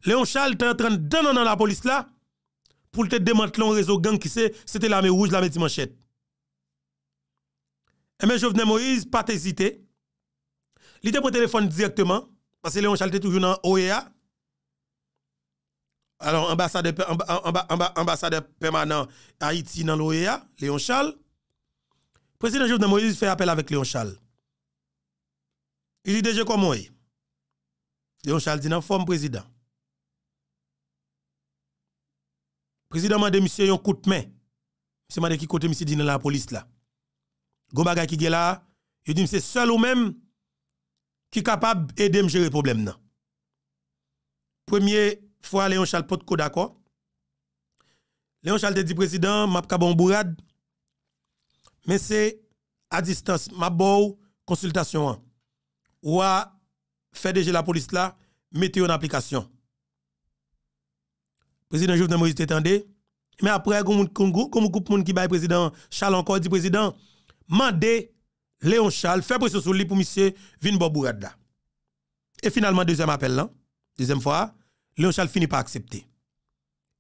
Léon Charles est en train de donner dans la police là pour te démanteler un réseau gang qui c'était l'armée rouge, l'armée manchette. Et eh mais Jovenel Moïse, pas hésité. Il était pour téléphone directement, parce que Léon Charles était toujours dans l'OEA. Alors, ambassadeur, ambassadeur permanent Haïti dans l'OEA, Léon Charles. Président Jovenel Moïse fait appel avec Léon Charles. Il dit déjà comment moi. Léon Charles dit dans forme président. Président m'a monsieur un coup de main. Monsieur m'a qui côté monsieur dit dans la police là. Go bagay qui est là, il dit c'est seul ou même qui capable aider me gérer problème là. Premier fois Léon Charles pas d'accord. Léon Charles te dit président, m'a pas bon bourrade. Mais c'est à distance, m'a bon consultation. Hein. Ou à faire déjà la police là, mettez en application président Jovenel Moïse t'étendait. Mais après, comme un groupe monde qui bail président Charles encore dit président, mandé Léon Charles, fait pression sur lui pour monsieur Vin Bobourad Et finalement, deuxième appel là, deuxième fois, Léon Charles finit par accepter.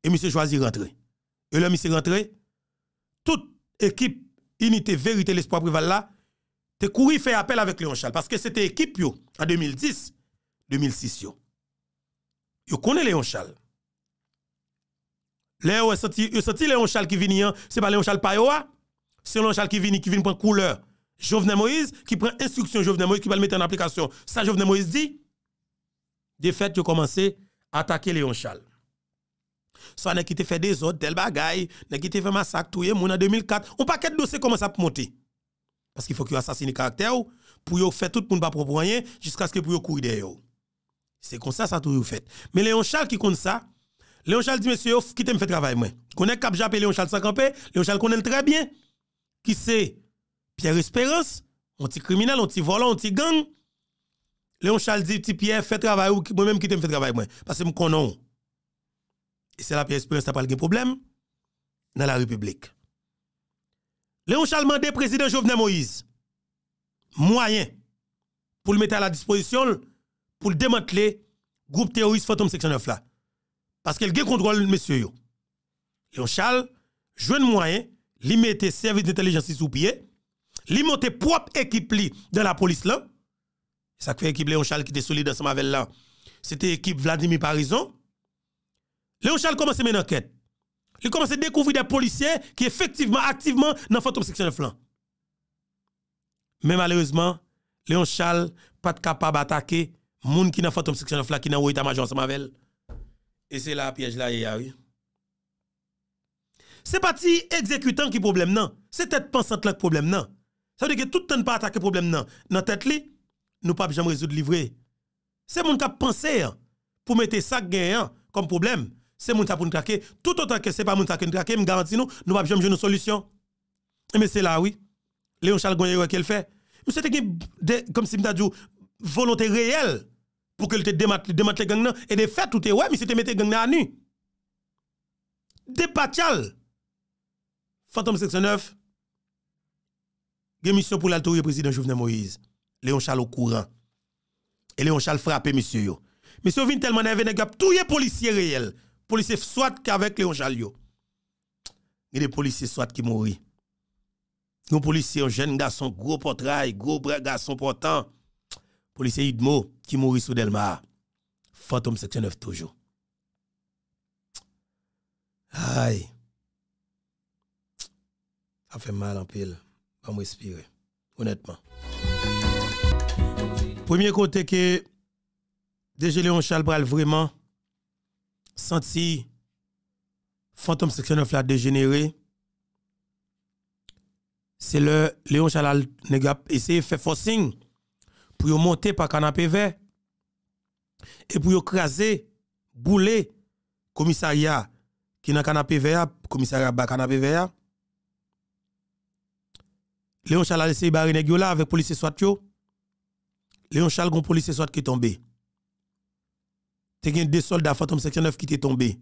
Et monsieur choisit rentrer. Et là, monsieur rentré, toute équipe unité vérité l'espoir privé là, te couru fait appel avec Léon Charles parce que c'était équipe yo en 2010, 2006 yo. Yo Léon Charles. Léon senti, senti Léon Charles qui vient, hein, c'est pas Léon Charles Payoa. C'est Léon Charles qui vient, qui vient prendre couleur. Jovenel Moïse, qui prend instruction Jovenel Moïse, qui va le mettre en application. Ça, Jovenel Moïse dit. De fait, je commencé à attaquer Léon Charles. Ça, on qui te fait des autres, tel bagaille, on qui te un massacre, tout en 2004. On paquet de dossiers commence à monter. Parce qu'il faut qu'il assassine caractère pour faire tout pour ne pas proposer jusqu'à ce que pour courir derrière. C'est comme ça, ça tout fait. Mais Léon Charles qui compte ça, Léon Charles dit, monsieur, quittez me fait travail, moi. Connais cap Japé, Léon Charles Sankampé, Léon Charles connaît très bien. Qui c'est Pierre Espérance, anti criminel, anti volant, anti gang. Léon Charles dit, petit Pierre, fait travail, ou moi-même qui me fait travail, moi. Parce que je connais. Et c'est la Pierre Espérance n'a pas de problème dans la République. Léon Charles au président Jovenel Moïse, moyen pour le mettre à la disposition, pour le démanteler groupe terroriste Fantôme Section 9 là parce qu'elle gagne contrôle monsieur Léon Charles joint moyen, lui mette service d'intelligence sous pied, lui monte propre équipe li dans la police là. Ça fait équipe Léon Charles qui était solide dans ce avec là. C'était équipe Vladimir Parison. Léon Charles commence mener enquête. Il commence à découvrir des policiers qui effectivement activement dans fantôme section de flanc. Mais malheureusement, Léon Charles pas capable d'attaquer gens qui dans fantôme section de flanc, qui dans état major ensemble avec et c'est là piège là Ce Oui. C'est si exécutant qui problème non, c'est tête pensante là problème non. Ça veut dire que tout le temps pas attaquer problème non. Dans tête li, nous pas jamais résoudre livrer. C'est mon cap penser hein, pour mettre ça gagnant hein, comme problème. C'est mon cap pour traquer tout autant que c'est pas mon cap qui traquer, me garantis nous nous pas jouer une solution. Mais c'est là oui. Léon Charles Goyen qu'elle fait. Mais c'était comme si me dit volonté réelle pour que te démat démate gang et de fait tout est ouais mais c'était mette gang nan à nu dépatial fantôme 69 mission pour du président Jovenel Moïse Léon Charles au courant et Léon Charles frappé monsieur yo monsieur Vin tellement nerveux que tout les policiers réels policiers soit qu'avec Léon Charles yo il y a des policiers soit qui mourent. Nos policiers, un jeune garçon, gros portrait, gros bras, garçon portant policier Idmo qui mourit sous Delma. Fantôme section 9 toujours. Aïe. Ça fait mal en pile. me respirer, honnêtement. Premier côté que déjà Léon Chalbral vraiment senti fantôme section 9 la dégénérer. C'est le Léon Charles a essayé de faire forcing pour monter par canapé vert et pour écraser, bouler commissariat qui dans canapé vert, commissariat bas canapé vert. Léon Charles a laissé barrer les là avec police soit Léon Charles gon policier SWAT qui tombé. T'es a deux soldats fantôme section 9 qui t'est tombé.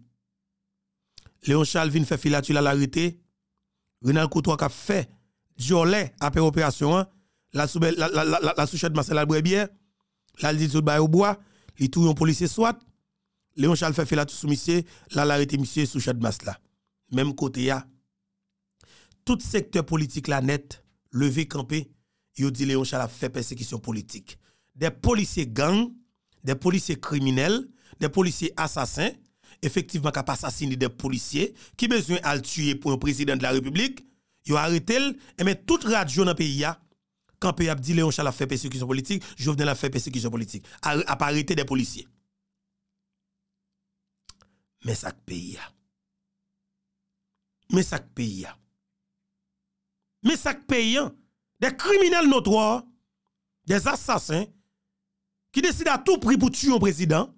Léon Charles vient faire filature à l'arrêté. Renal Coutois qui a fait j'ai après opération hein la de la la la, la souchette Marcel Albrebier la dit tout au bois il trouve un policier soit Léon Charles fait la tout l'a là l'arrêté monsieur de masse même côté ya tout secteur politique la net levé campé il dit Léon Charles a fait persécution politique des policiers gangs des policiers criminels des policiers assassins effectivement qui assassiné des policiers qui besoin à tuer pour un président de la République ils ont arrêté et mais toute radio dans le pays a quand a dit Léon Charles a fait persécution politique, Jovenel a fait persécution politique. A, pas arrêté des policiers. Mais ça pays Mais ça pays Mais ça pays Des criminels notoires, des assassins, qui décident à tout prix pour tuer un président,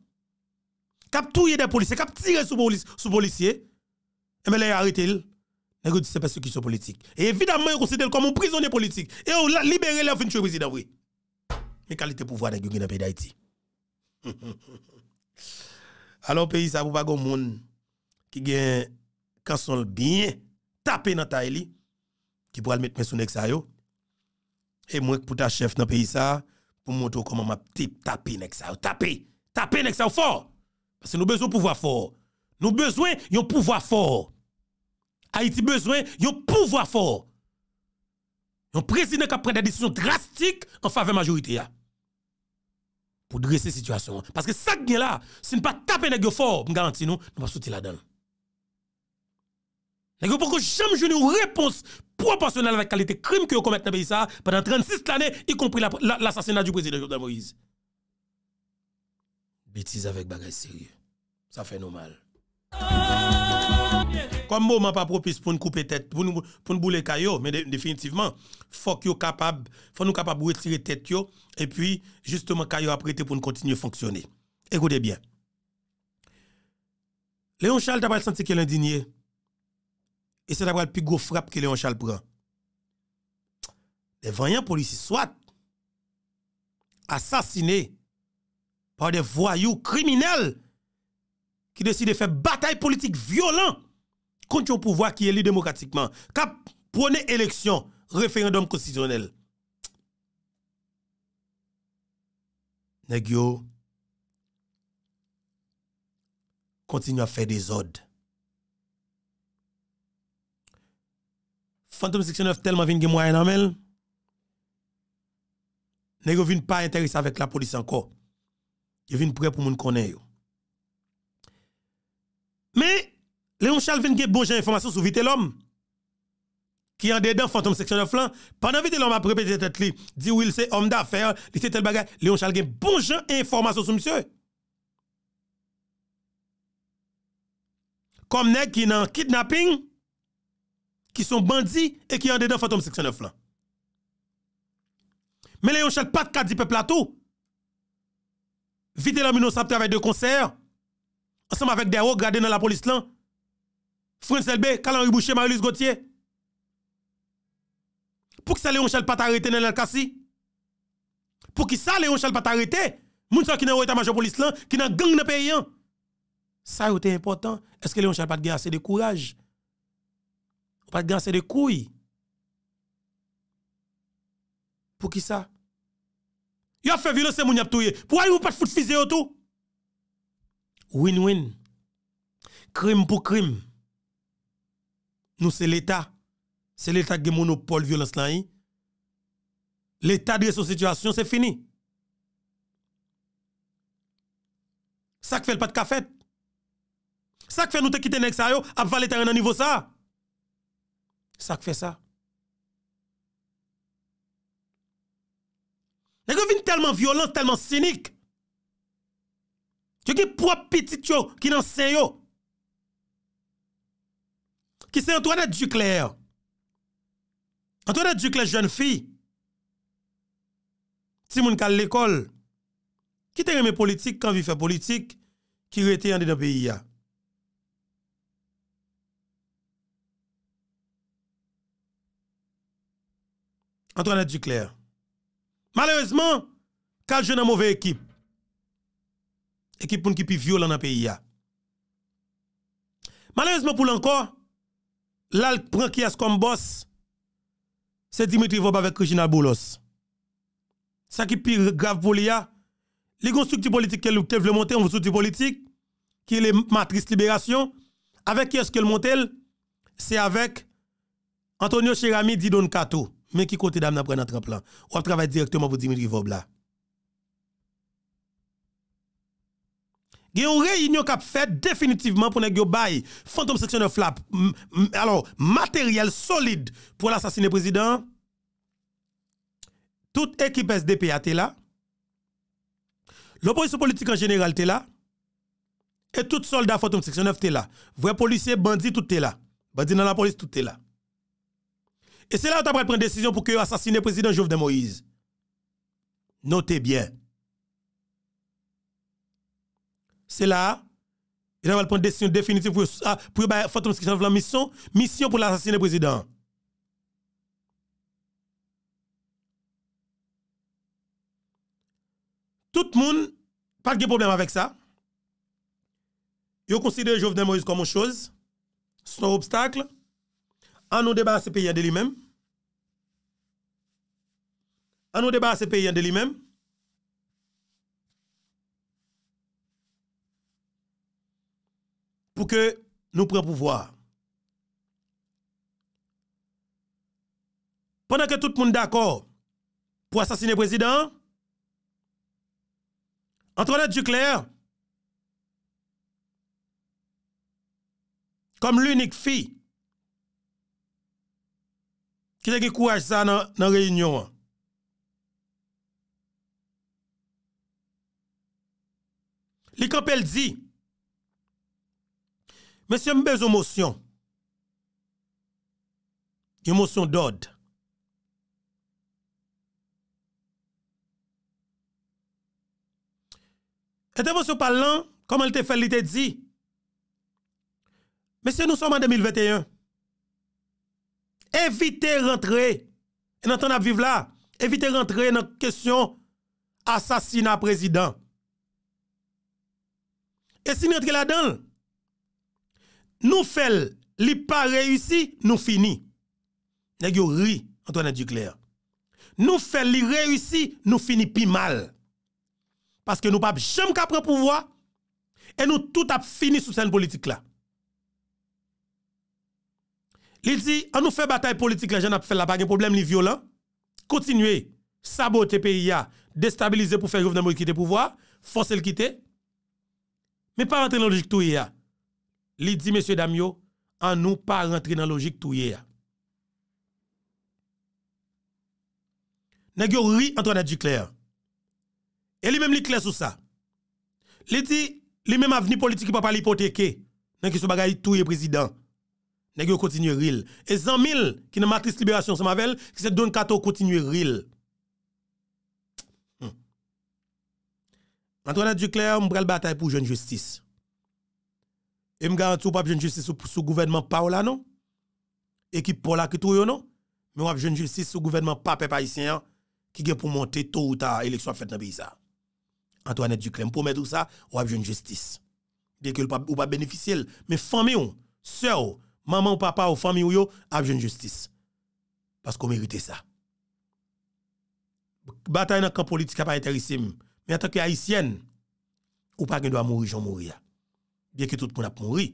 qui ont tué des policiers, qui ont tiré sur les policiers, et bien les arrêté. Nègre c'est ceux qui sont politiques. Et évidemment, ils considèrent comme un prisonnier politique. Et on l'a libéré là, fin de président, oui. Mais qualité pouvoir dans le pays d'Haïti. Alors, pays, ça, vous pas de monde qui gagne, quand le bien tapé dans ta qui pourra le mettre sur nègre ça Et moi, pour ta chef dans le pays, ça, pour montrer comment m'a tapé nègre ça Tapé, tapé nègre ça fort. Parce que nous besoin de pouvoir fort. Nous besoin de pouvoir fort. Haïti besoin d'un pouvoir fort. Un président qui pris des décisions drastiques en faveur de la majorité. Hein. Pour dresser la situation. Parce que ça qui là, si ne pas taper fort, je garantis nous, nous pas sortir là-dedans. Nous avons jamais une réponse proportionnelle avec la qualité de crime que vous commettez dans le pays pendant 36 années, y compris l'assassinat du président Jovenel Moïse. Bêtise avec bagages sérieux. Ça fait nous mal. Comme moment pas propice pour nous couper tête, pour nous, pour bouler mais définitivement, faut que capable, faut nous capable retirer tête et puis, justement, caillot prêté pour nous continuer à fonctionner. Écoutez bien. Léon Charles t'a senti qu'il est indigné. Et c'est d'abord le plus gros frappe que Léon Charles prend. Les voyants policiers soit assassinés par des voyous criminels qui décide de faire bataille politique violente contre un pouvoir qui est élu démocratiquement, cap prenez élection, référendum constitutionnel. Negio continue à faire des ordres. Phantom 69 tellement vient de moyen amel. Nego pas intéressé avec la police encore. Il venez prêt pour moun connaître. Me, Leon Chalvin gen bonjen informasyon sou Vitellom. Ki yande den fantom seksyon de flan. Panan Vitellom aprepeze tet li. Di ou il se om da fer, li te tel bagay. Leon Chalvin gen bonjen informasyon sou msye. Kom neg ki nan kidnapping. Ki son bandi. E ki yande den fantom seksyon de flan. Me, Leon Chalvin pat kat di pe platou. Vitellom yon sapte avay de konser. Vitellom. ensemble avec des hauts gradés dans la police là. France LB, Calenri Boucher, Marie-Louise Gauthier. Pour que ça Léon Chal pas arrêté dans le Pour que ça Léon Chal pas arrêté. Moun sa qui n'a état major police là, qui dans gang dans pays hein. Ça était important. Est-ce que Léon Chal pas de assez de courage? Ou pas de assez de couilles? Pour qui ça? Il a fait violence vous y Pourquoi touye. Pourquoi vous pas de foot tout? win-win. Crime pour crime. Nous, c'est l'État. C'est l'État qui a monopole violence là. Hein. L'État de son situation, c'est fini. Ça qui fait le pas de café. Ça qui fait nous te quitter nex yo, a valer terrain à niveau ça. Ça qui fait ça. Les gens tellement violents, tellement cyniques. Yo qui propre petit yo qui dans sein yo. Qui c'est Antoinette Duclair. Antoinette Duclair jeune fille. Si moun kal l'école. Qui te remet politique quand vi fait politique qui rete en dans pays ya. Antoinette Duclair. Malheureusement, quand jeune une mauvaise équipe équipe qui plus violent dans le pays. Malheureusement pour l'encore, là, prend qui est comme boss, c'est Dimitri Vob avec Regina Boulos. Ça qui est grave pour l'IA, les constructeurs politiques qu'elle le monter, on veut politique, qui est les Matrice libération, avec qui est-ce qu'elle monte, c'est avec Antonio Cherami Didon Kato, mais qui côté d'âme n'a pas notre plan. On travaille directement pour Dimitri Vob là. Il y a une réunion qui a fait définitivement pour que Phantom Section 9 Flap. Alors, matériel solide pour l'assassiner président. Toute équipe SDP a là. L'opposition politique en général est là. Et tout soldat Phantom Section 9 est là. Vrai policier, bandit, tout est là. Bandit dans la police, tout est là. Et c'est là où tu as pris une décision pour que assassiner le président Jovenel Moïse. Notez bien. c'est là, il va prendre décision définitive pour, ah, pour Fantôme qui la mission, mission pour l'assassiner président. Tout le monde, pas de problème avec ça. Ils considèrent Jovenel Moïse comme une chose, son obstacle. On nous ce pays de lui-même. On nous ce pays de lui-même. pour que nous prenions pouvoir. Pendant que tout le monde est d'accord pour assassiner le président, Antoinette Duclerc, comme l'unique fille qui a eu courage ça dans la réunion, elle dit, Mwen se mbez ou mwosyon. Yon mwosyon dod. E te mwosyon palan, koman li te fel li te di? Mwen se nou som an 2021. Evite rentre, e nan ton ap viv la, evite rentre nan kesyon asasina prezident. E si ni rentre la dan l, Nou fèl li pa reysi, nou fini. Nè gyo ri, an to anè di klèr. Nou fèl li reysi, nou fini pi mal. Paske nou pa ap chèm ka prè pouvoi, e nou tout ap fini sou sèn politik la. Li di, an nou fè batay politik la, jan ap fèl la bagè, problem li violen, kontinue, sabote pe iya, destabilize pou fè rouv nan mou yi kite pouvoi, fòsè l'kite, mi pa rentre l'an logik tou iya, Li di, M. Damyo, an nou pa rentre nan logik tou ye ya. Nè gyo ri an tronè di kler. E li mèm li kler sou sa. Li ti, li mèm aveni politik ki pa pali ipoteke, nè ki sou bagay tou ye prezident. Nè gyo kontinye ril. E zan mil ki nan matris liberasyon se mavel, ki se don kato kontinye ril. Hmm. An tronè di kler, mou bral batay pou joun justice. Et me garantis ou pas de justice sous gouvernement Paola non. Équipe Paula qui trouve non. Mais ou de justice sous gouvernement Pape haïtien qui est pour monter tôt ou tard élection faite dans le pays ça. Antoinette Duclem pour mettre tout ça ou de justice. Dès que ou pas bénéficier mais famille ou sœur maman ou papa ou famille ou yo a de justice. Parce qu'on mérite ça. Bataille dans le camp politique pas intéressé mais en tant que haïtienne ou pas doit mourir j'en mourir. Biye ki tout kon ap moun ri.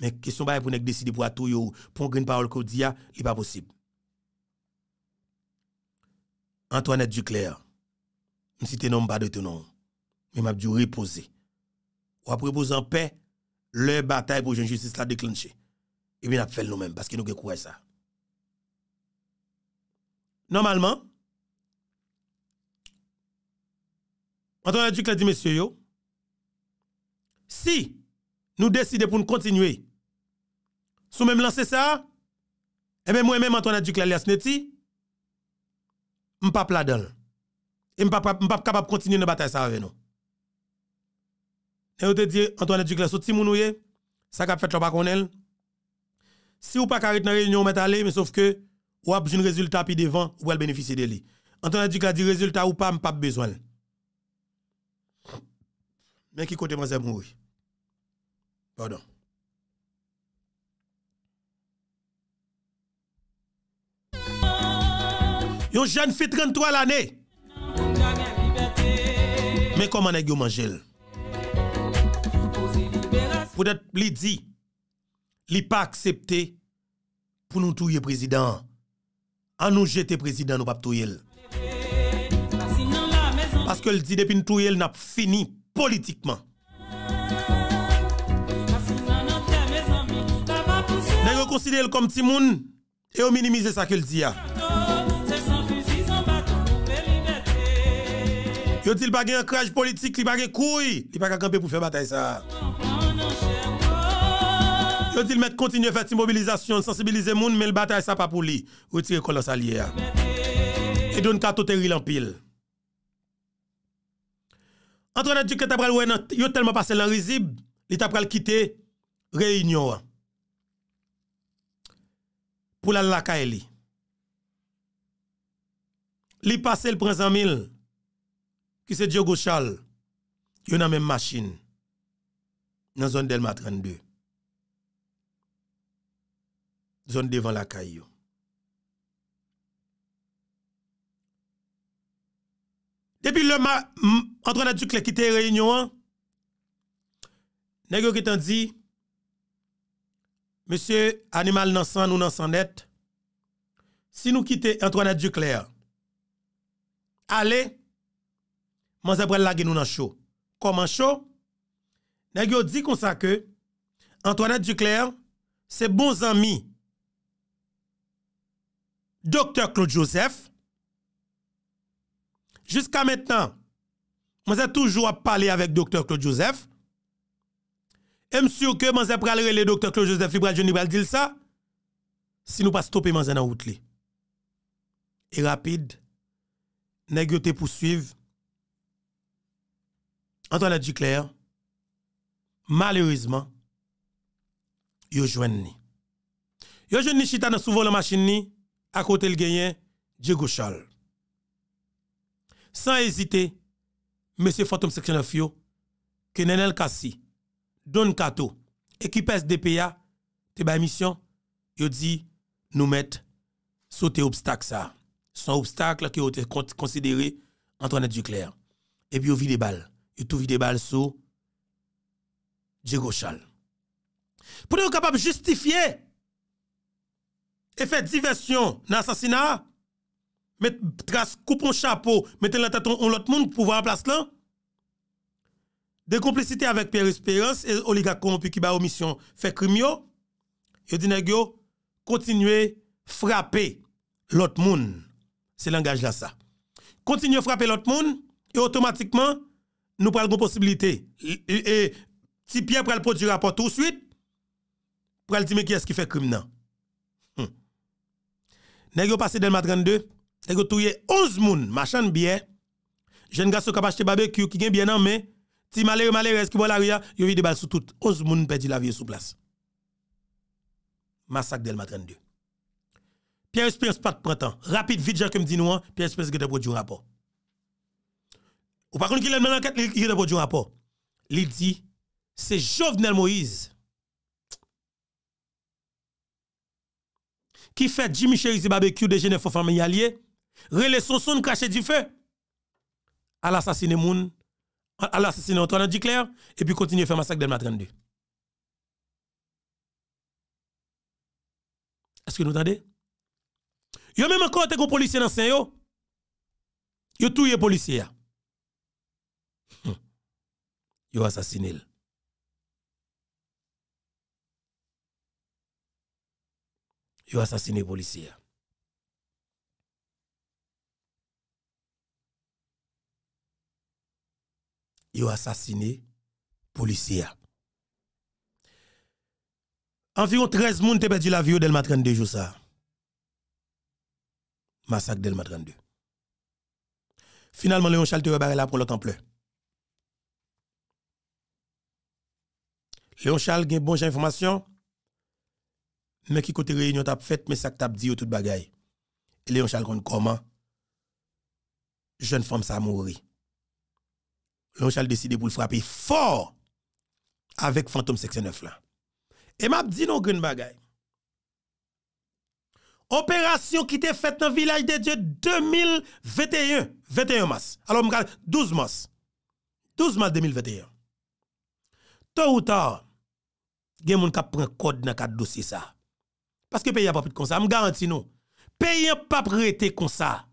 Men kesyon baye pou nek deside pou atou yo pou ngeyne parol ko diya, li pa posib. Antoine et Duclerc, msi te nom ba de te nom, mi map diyo ripose. Ou ap ripose an pe, le batay pou jen justice la deklenshe. E mi nap fel nou men, paske nou gen kouwe sa. Normalman, Antoine et Duclerc di men se yo, si nous décidons pour nous continuer. Sous même lancer ça, et eh même ben, moi-même, Antoine Ducla je ne pas là je ne suis pas capable de continuer la bataille avec nous. Et on te dit, Antoine Ducla, si tu es ça qu'a fait le pas connaître. Si vous pas carré dans la réunion, vous allez, mais sauf que vous avez de résultat puis devant, vous allez bénéficier de lui. Antoine a dit résultat ou pas, je pas besoin. Mais qui côté moi, c'est mourir. Pardon. Yon jeune fille 33 l'année. Mais comment est-ce que mangé? Peut-être lui dit, li pas accepté pour nous tuer président. En nous jeter président, nous pas Parce que le dit depuis nous tuer, n'a fini politiquement. considérer comme petit monde et au minimise ça qu'il dit. Hein. Yo dit pas de ancrage politique, il pas de couille, il pas camper pour faire bataille ça. Yo dit mettre continue faire mobilisation, sensibiliser monde mais le bataille ça pas pour lui. Retirer colonne salière. Hein. Et donne carte terrible en pile. Antoine Duque t'a pral yo tellement passé l'enrisible, il t'a pral quitter réunion. Hein. pou la laka e li. Li pase l prezant mil, ki se diyo goshal, yo nan men masin, nan zon del ma 32. Zon devan laka e yo. Depi le ma, an tron a diyo kle kite rey nyo an, negyo ki tan di, Monsieur, animal Nansan ou nous dans net. Si nous quittons Antoinette Duclair, allez, nous laguer nous dans chaud. Comment chaud? Nous dit comme ça que Antoinette Duclair, c'est bons amis. Docteur Claude Joseph, jusqu'à maintenant, nous avons toujours parlé avec Docteur Claude Joseph. Et que que le docteur Claude Joseph Libral Johnny pral ça. Si nous pas stopper route Et rapide, nèg pour poursuivre. Antoine Duclair, malheureusement, yo jouen ni. Yo chita dans la machine ni à côté le gagnant Diego Sans hésiter, monsieur Phantom Section of Yo, que Nenel Kassi Don Kato, équipe SDPA, te ba mission, yo dit nous mettre sauter obstacle ça. Son obstacle qui était considéré Antoinette Duclair. Et puis, au vide des balles. tout vide des balles Diego Chal. Pour être capable justifier et faire diversion dans l'assassinat, mettre trace, coupe chapeau, mettre la tête l'autre monde pour voir la place là, de complicité avec Pierre Espérance et Oligakon puis qui ba omission fait crime yo, yo dit frapper l'autre monde. C'est langage là ça. Continue frapper l'autre monde et automatiquement nous prenons une possibilité et si Pierre prend le produit rapport tout de suite pour le dire qui est-ce qui fait crime non. Hmm. Nèg yo passé Delma 32, nèg yo touye 11 moun, machin bien. Jeune garçon qui a acheté barbecue qui gagne bien en main si malheureux, malheureux, qui bon la ria, yo vide bal sous tout. Ose moun perdit la vie sous place. Massacre d'Elma 32. Pierre Espérance pas de printemps. Rapide, vite, comme dit nous, hein. Pierre Espérance qui a produit un rapport. Ou par contre, qui a enquête, il a produit un rapport. Il dit, c'est Jovenel Moïse qui fait Jimmy cherise barbecue de Genève famille alliée? relais son son cracher du feu à l'assassiné moun à on en dit clair et puis continuer à faire massacre la 32. Est-ce que nous entendez? Yo même encore des policiers dans Saint yo. Yo tué policier. y hum. Yo assassiné. Yo assassiné policier. ils ont assassiné policier. Environ 13 personnes ont perdu la vie au Delma 32 jours ça. Massacre Delma 32. Finalement, Léon Charles rebarre là pour l'autre ampleur. Léon Charles a bonne information, mais qui côté réunion t'a fait, mais ça t'a dit tout bagaille. Léon Charles compte comment jeune femme ça mourir. Jean-Charles décidé pour le frapper fort avec Fantôme 69 là. Et m'a dit non green bagay. Opération qui était faite dans le village de Dieu 2021, 21 mars. Alors 12 mars. 12 mars 2021. Tôt ou tard, gen moun kap pren code dans cadre dossier ça. Parce que pays a pas pris comme ça, me garantis nous. Pays pas prêté comme ça.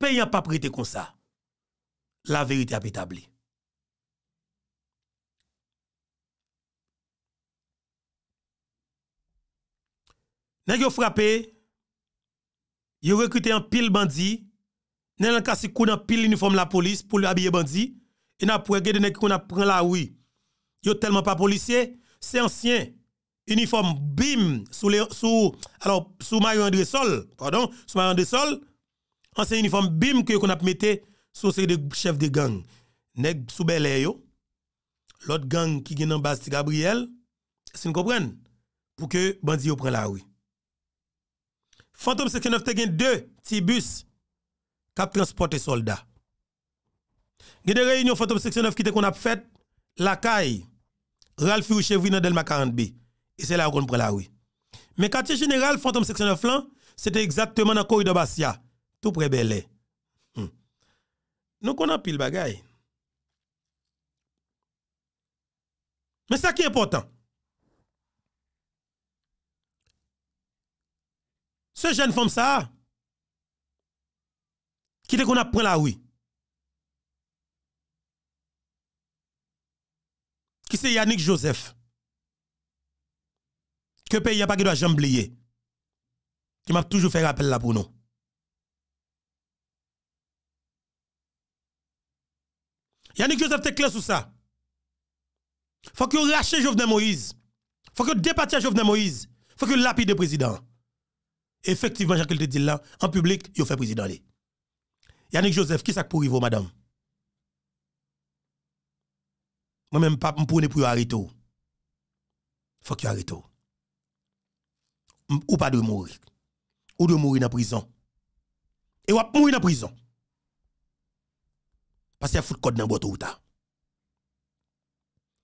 Pays pas prêté comme ça la vérité a établie. Nèg yo frappé, yo recruté un pile bandit, nèg lan kasi kou nan pile uniforme la police pour habiller bandit, et n'a pour gade nèg qu'on a prend la oui. Yo tellement pas policier, c'est ancien uniforme bim sous les sous alors sous Mario André Sol, pardon, sous Mario André Sol, ancien uniforme bim que qu'on a metté Sauce de chef de gang. Nèg Soubelé yo, l'autre gang qui est en base Gabriel, si vous comprenez, pour que bandits prennent la rue. Fantôme 59 a gen deux petits bus qui transportent soldats. Il y a des réunions Fantôme 59 qui te qu'on a fait la caille Ralph Richevry dans Delma 40B et c'est là qu'on prend la rue. Mais quartier général Fantôme 69 là, c'était exactement dans le de Bastia, tout près Belay nous connaissons pile bagaille. Mais ça qui est important. Ce jeune femme ça, qui te qu'on apprend la oui. Qui c'est Yannick Joseph. Que pays a pas qui doit oublier. Qui m'a toujours fait rappel là pour nous. Yannick Joseph te clair sur ça. Faut que rache Jovenel Moïse. Faut que dépatche Jovenel Moïse. Faut que lapide président. Effectivement, Jacques te dit là, en public, il fait président. Yannick Joseph, qui ça pour vous, madame? Moi-même, pas m'pourne pour arrêter. Faut que arrête. Ou pas de mourir. Ou de mourir dans la prison. Et ou mourir dans la prison. Pase ya ful kod nan bo to ou ta.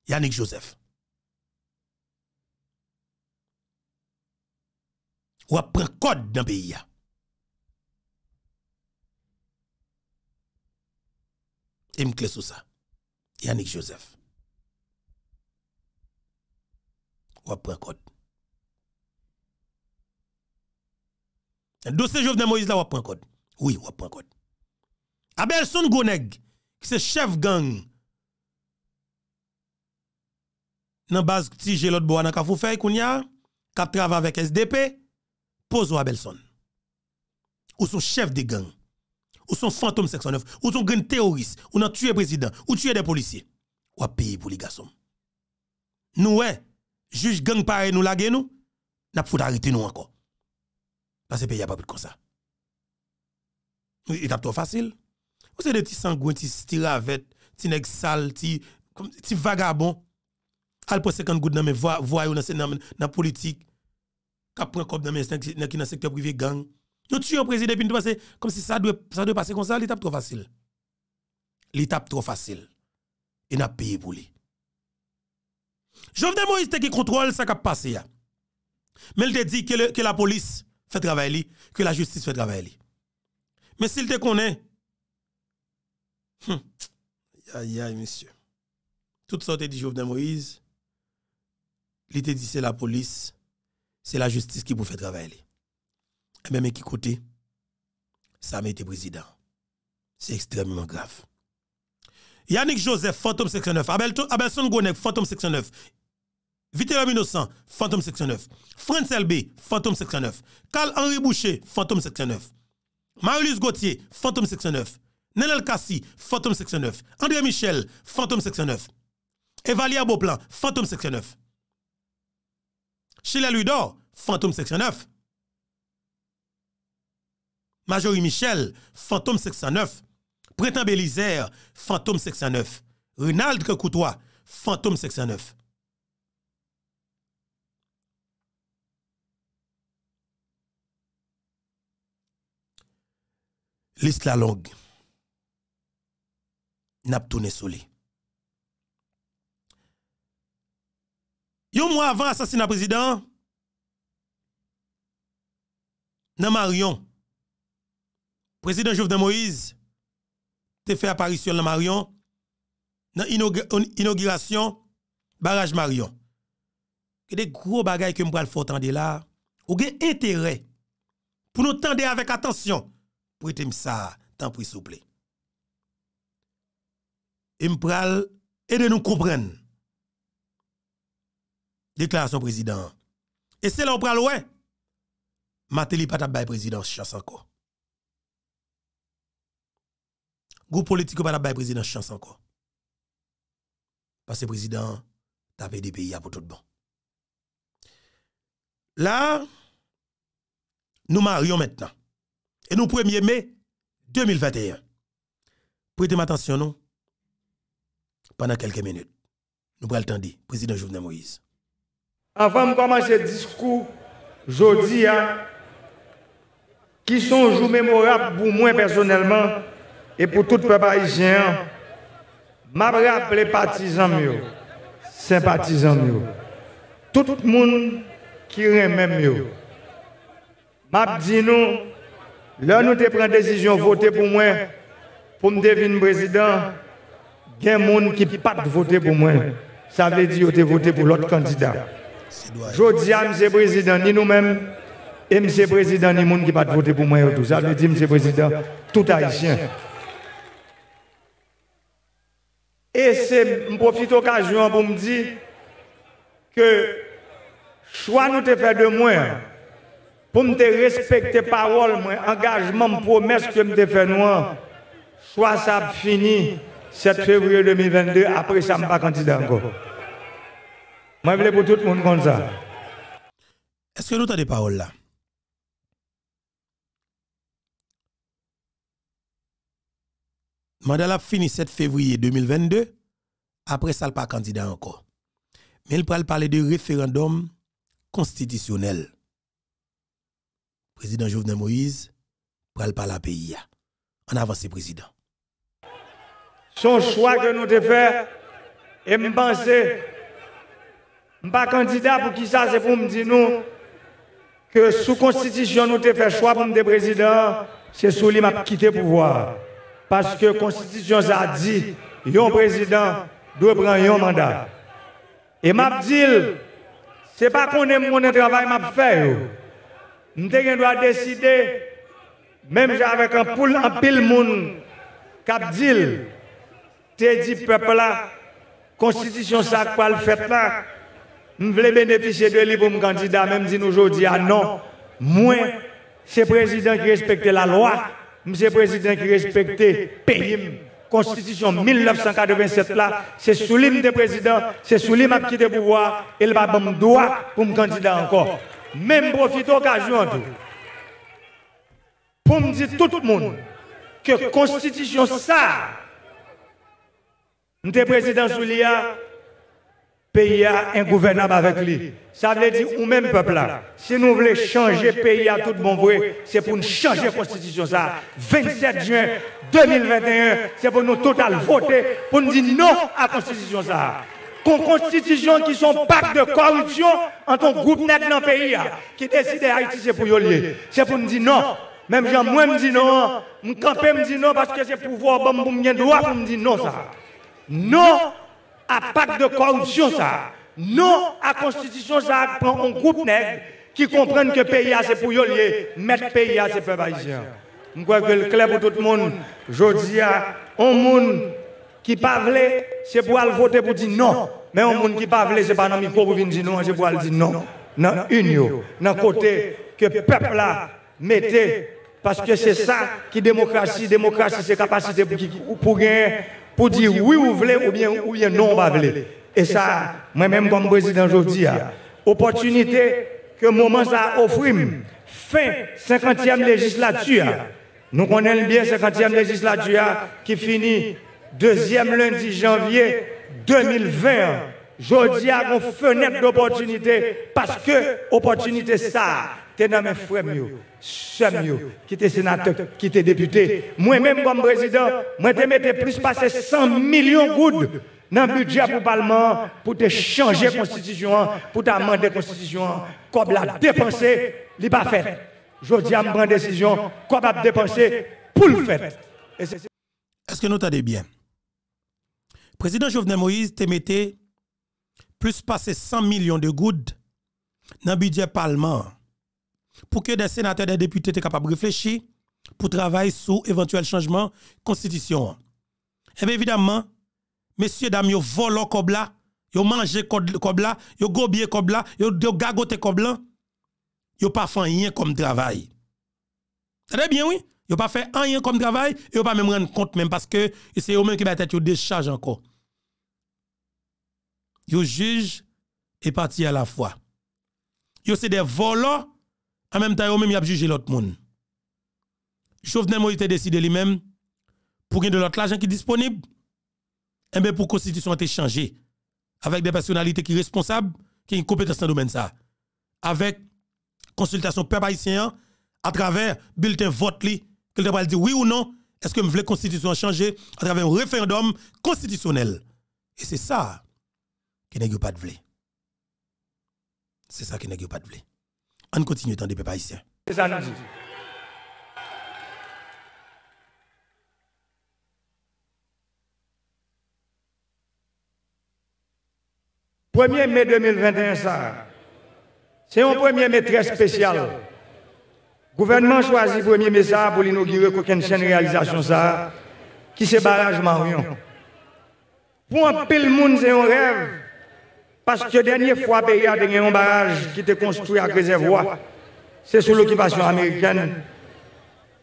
Yannick Joseph. Wapre kod nan be yi ya. Yim kle sou sa. Yannick Joseph. Wapre kod. Dose jow vnen mo iz la wapre kod. Ou yi wapre kod. Abel son gounèg. Ki se chev gang nan baz ti jelot bo anan ka fou fèy koun ya ka trav avèk SDP pouz ou a bel son. Ou son chev de gang. Ou son fantom seksanouf. Ou son gen teoris. Ou nan tue prezident. Ou tue de polisye. Ou api pou li gasom. Nou wè, juj gang pare nou lage nou, nap foud ariti nou anko. Bas se pe y ap apit kon sa. Nou etap to fasil. Ou c'est des petits sangouins, des petits ravettes, des nègres des vagabonds. Al pour 50 gouttes dans mes voix, dans la politique, cap prend comme dans mes dans le secteur privé gang. Yo tue un président puis nous comme si ça doit ça doit passer comme ça, l'étape trop facile. L'étape trop facile. Et n'a payé pour lui. Jovenel Moïse qui contrôle ça qui passé là. Mais il te dit que, que la police fait travailler, que la justice fait travailler. Mais s'il te connaît, Hmm. Aïe, aïe, monsieur. Tout ça, dit Jovenel Moïse, l'été, dit c'est la police, c'est la justice qui vous fait travailler. Et même qui côté, ça m'a été président. C'est extrêmement grave. Yannick Joseph, fantôme section Abelson Gonek, fantôme section 9. Viteram Innocent, fantôme section 9. LB, fantôme section Carl Henri Boucher, fantôme 69. Marius Gauthier, fantôme 69. Nenel Kassi, fantôme section André Michel, fantôme section 9. Evalia Beauplan, fantôme section 9. Sheila Ludor, fantôme section 9. Majorie Michel, fantôme section 9. Printemps Phantom fantôme section 9. Rinald fantôme section Liste la longue pas tourné sur lui. Un mois avant l'assassinat président, dans Marion, président Jovenel Moïse te fait apparition dans Marion, dans l'inauguration barrage Marion. Il y a des gros bagailles que m'pral faut tendre là. Ou gen intérêt pour nous tendre avec attention. Prêtez-moi ça, tant pis s'il plaît et m'pral aider nous comprendre. Déclaration président. Et c'est là où parle ouais. Matéli pas bail président chance encore. Groupe politique pas bail président chance encore. Parce que président t'a des pays pour tout bon. Là nous marions maintenant. Et nous 1er mai 2021. prêtez attention, non? pendant quelques minutes. Nous prenons le président Jovenel Moïse. Avant de commencer le discours, je dis, hein, qui sont jours mémorables pour moi personnellement et pour tout le peuple haïtien, rappelle les partisans, sympathisants, tout le monde qui même mieux. M'a dit nous, là nous te la décision voter pour moi, pour me devenir président. Il qui ne pas voter pour moi. Ça veut dire vous avez voté pour l'autre candidat. Je dis à M. le Président, ni nous-mêmes, et M. le Président, ni monde qui pas voter pour moi. Ça veut dire, M. le Président, tout haïtien. Et c'est, je profite de pour me dire que soit nous te fait de moi pour me respecter parole, engagement, promesse que me fait nous. Choix ça fini. 7 février 2022, après ça, je ne suis pas candidat encore. Moi, je voulais pour tout le monde comme ça. Est-ce que nous avons des paroles là? Mandat a fini 7 février 2022. Après ça, pas candidat encore. Mais il parler de référendum constitutionnel. Président Jovenel Moïse, parle parler la pays. En avance, président son choix que nous avons fait Et je pense, je pas candidat pour qui ça, c'est pour me dire que sous constitution, nous fait le choix pour me président, c'est sous lui m'a quitté pouvoir. Parce que la constitution, a dit, yon président doit prendre un mandat. Et m'a dit, c'est pas qu'on aime mon travail, m'a fait. Nous dois décider, même avec un poule en pile monde, dit, te dit peuple là, constitution ça quoi le fait là, je bénéficier de lui pour me candidat, même si nous aujourd'hui, ah non, moi, c'est président qui respecte la loi, monsieur président qui respecte pays, constitution 1987 là, c'est sous l'hymne de président, c'est sous l'hymne qui de pouvoir, et le va me droit pour candidat encore. Même profite occasion pour me dire tout le monde que constitution ça, nous président Soulia, pays un ingouvernable avec lui. Ça veut dire, ou même peuple là, si nous voulons changer pays à tout bon vrai, c'est pour nous changer la constitution. 27 juin 2021, c'est pour nous total voter, pour nous dire non à la constitution. Ça constitution qui sont pacte de corruption entre un groupe net dans le pays ah, qui décide Haïti c'est pour C'est pour nous dire non. Même Jean moi me dit non, me Campé me dit non parce que c'est pouvoir bon pour droit pour me dire non ça non à pacte de corruption, ça. Non à constitution, ça prend un groupe nègre qui comprennent que pays c'est pour yolier, mettre pays c'est pour haïtien. Je crois que le clair pour tout le monde, je dis à un monde qui parle, c'est pour aller voter pour dire non. Mais un monde qui parle, c'est pas dans le micro pour venir dire non, c'est pour aller dire non. Dans l'union, dans le côté que le peuple là mettez, parce que c'est ça qui démocratie. Démocratie, c'est capacité pour gagner pour dire oui ou voulez ou bien, ou bien non pas voulez. Et ça, moi-même comme président aujourd'hui, ah, opportunité que moment ça offre, fin 50e législature, nous connaissons bien 50e législature qui finit deuxième lundi janvier 2020. Jodi a une fenêtre d'opportunité parce que opportunité ça, t'es dans mes frères, qui t'es sénateur, qui t'es député. Moi-même, comme président, moi, t'ai mis plus de 100 millions de gouttes dans le budget pour le Parlement, pour te changer la Constitution, pour t'amender la Constitution, comme la dépenser, il n'est pas fait. Je dis à prendre décision, comme la dépenser, pour le faire. Est-ce que nous t'avons bien? Président Jovenel Moïse te mis plus de 100 millions de gouttes dans le budget Parlement pour que des sénateurs, des députés soient capables de réfléchir pour travailler sur éventuel changement de constitution. Et eh bien évidemment, messieurs, dames, yo vous mangez yo mangé vous yo comme kobla, vous yo comme kobla, vous pas fait rien comme travail. Très bien, oui. Vous pas fait rien comme travail, et ne pas même rendre compte même parce que c'est eux même qui va être décharge encore. Yo juge et parti à la fois. Vous c'est des voleurs en même temps, même y a jugé l'autre monde. Jovenel Moïse décidé lui-même pour gagner de l'autre l'argent qui est disponible. Et eh bien pour constitution a été changée avec des personnalités qui sont responsables, qui ont une compétence dans le domaine ça. Avec consultation peuple haïtien à travers bulletin vote qui que dire oui ou non, est-ce que vous voulez constitution changer à travers un référendum constitutionnel. Et c'est ça qui n'est pas de C'est ça qui n'est pas de on continue tant de peuple ici. C'est ça mai 2021, ça. C'est un premier mai très spécial. Gouvernement choisi premier mai ça pour l'inaugurer une chaîne de réalisation ça qui c'est barrage Marion. Pour un pile monde c'est un rêve parce que la dernière fois, le pays a eu un barrage qui était construit à réservoir. C'est sous l'occupation américaine.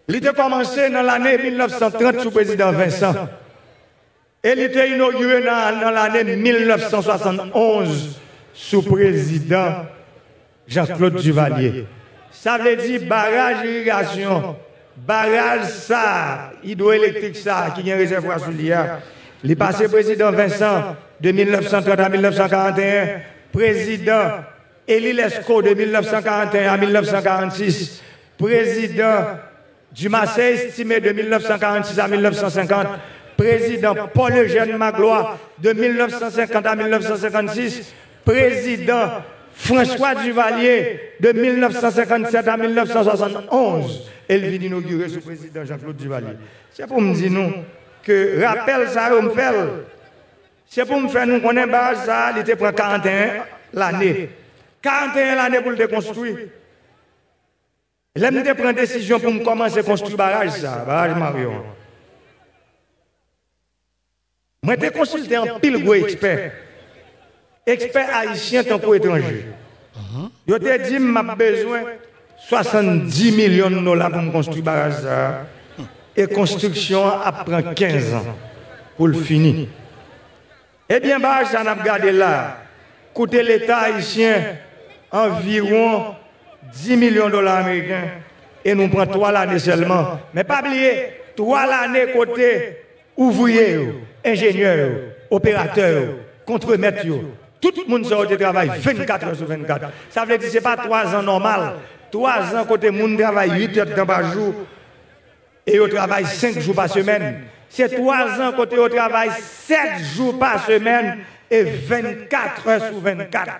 Il était commencé dans l'année 1930 sous président Vincent. Et il était inauguré dans, l'année 1971 sous président Jean-Claude Duvalier. Ça veut dire barrage irrigation, barrage ça, hydroélectrique ça, qui vient réservoir sous l'IA. Il passé président Vincent de 1930 à 1941, président Elie Lescaut de 1941 à 1946, président du Marseille estimé de 1946 à 1950, président Paul Eugène Magloire de 1950 à 1956, président François Duvalier de 1957 à 1971. Elle vient d'inaugurer président Jean-Claude Duvalier. C'est pour me dire nous que rappel ça me c'est pour me faire nous connaître Barrage ça, il était prend 41 l'année. 41 l'année pour le déconstruire. Là, je prends une décision pour me commencer à construire barrage ça, barrage Marion. Moi, j'ai consulté un pile gros expert. Expert haïtien tant étranger. Je t'ai dit, j'ai besoin 70 millions de dollars pour me construire barrage ça. Et construction après 15 ans pour le finir. Eh bien, bah, ça n'a pas là. Coûter l'État haïtien environ 10 millions de dollars américains. Et nous prenons trois l'année seulement. Mais pas oublier, trois l'année côté ouvriers, ingénieurs, opérateurs, contremaîtres. Tout le monde sort du travail 24 heures sur 24. Ça veut dire que ce n'est pas trois ans normal. Trois ans côté monde travaille 8 heures par jour et on travaille 5 jours par semaine. C'est trois ans côté au travail, sept jours par semaine et 24 heures sur 24.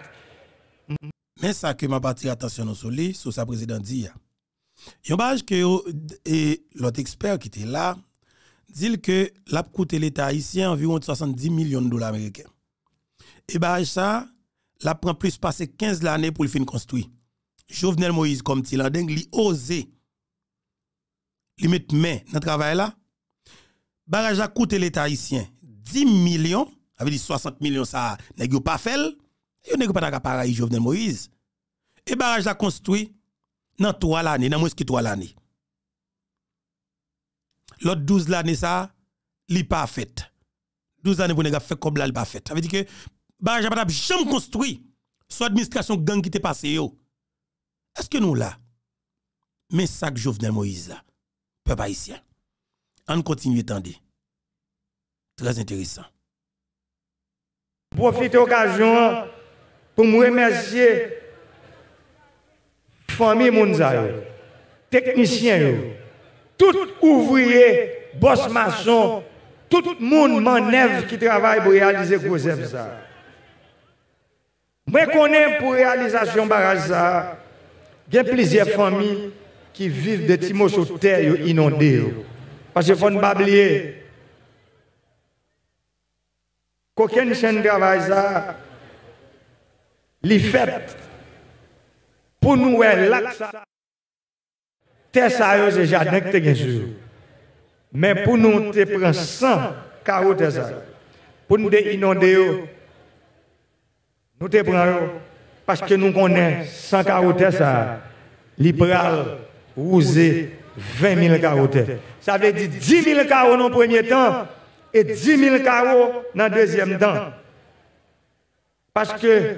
Mais ça que m'a parti attention au soleil, que sa président dit. Yon que l'autre expert qui était là, dit que l'a coûté l'État haïtien environ 70 millions de dollars américains. Et ça, l'a prend plus passer 15 l'année pour le fin construit. Jovenel Moïse, comme il a osé, lui mettre main dans le travail là, barrage a coûté l'État haïtien 10 millions, avec 60 millions, ça n'a pas fait. Yo n'est pas capable de Jovenel Moïse. Et barrage a construit dans 3 l'année, dans moins que 3 l'année. L'autre 12 l'année, ça, il n'est pas fait. 12 années pour ne fait comme là, pas fait. Ça veut dire que barrage a pas jamais construit. Soit administration gang qui t'est passé Est-ce que nous là, mais ça que Jovenel Moïse là, peuple haïtien. On continue dire. Très intéressant. Profite occasion pour me remercier famille Mounzaï, technicien, tout ouvrier, boss maçon, tout le monde manœuvre qui travaille pour réaliser Gozef ça. Je connais pour réalisation barrage ça, il y a plusieurs familles qui vivent de Timo sur terre inondées. Parce qu'il faut pas oublier. Qu'aucune chaîne de travail, ça, l'y fait. Pour nous, là, ça. T'es ça, c'est jardin que t'es sûr. Mais pour nous, te prend sans carottes, ça. Pour nous, inonder, inondé, nous te prenons parce que nous connaissons sans carottes, ça. Libéral, rousé, 20 000 carottes. Ça veut dire 10 000 carreaux dans le premier temps et 10 000 carreaux dans le deuxième temps. Parce que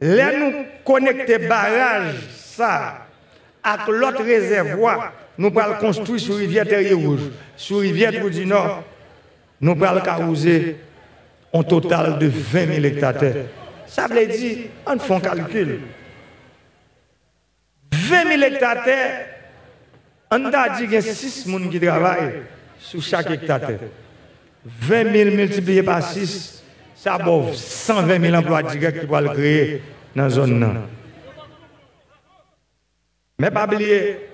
là, nous le barrage ça avec l'autre réservoir, nous allons construire sur rivière Terrier Rouge, sur rivière du Nord, nous allons carouser en total de 20 000 hectares. Ça veut dire, on fait un calcul. 20 000 hectares on a dit qu'il y a 6 personnes qui travaillent sur chaque hectare. 20 000 multipliés par 6, ça bof 120 000 emplois directs qui vont créer dans la zone. Mais pas oublier,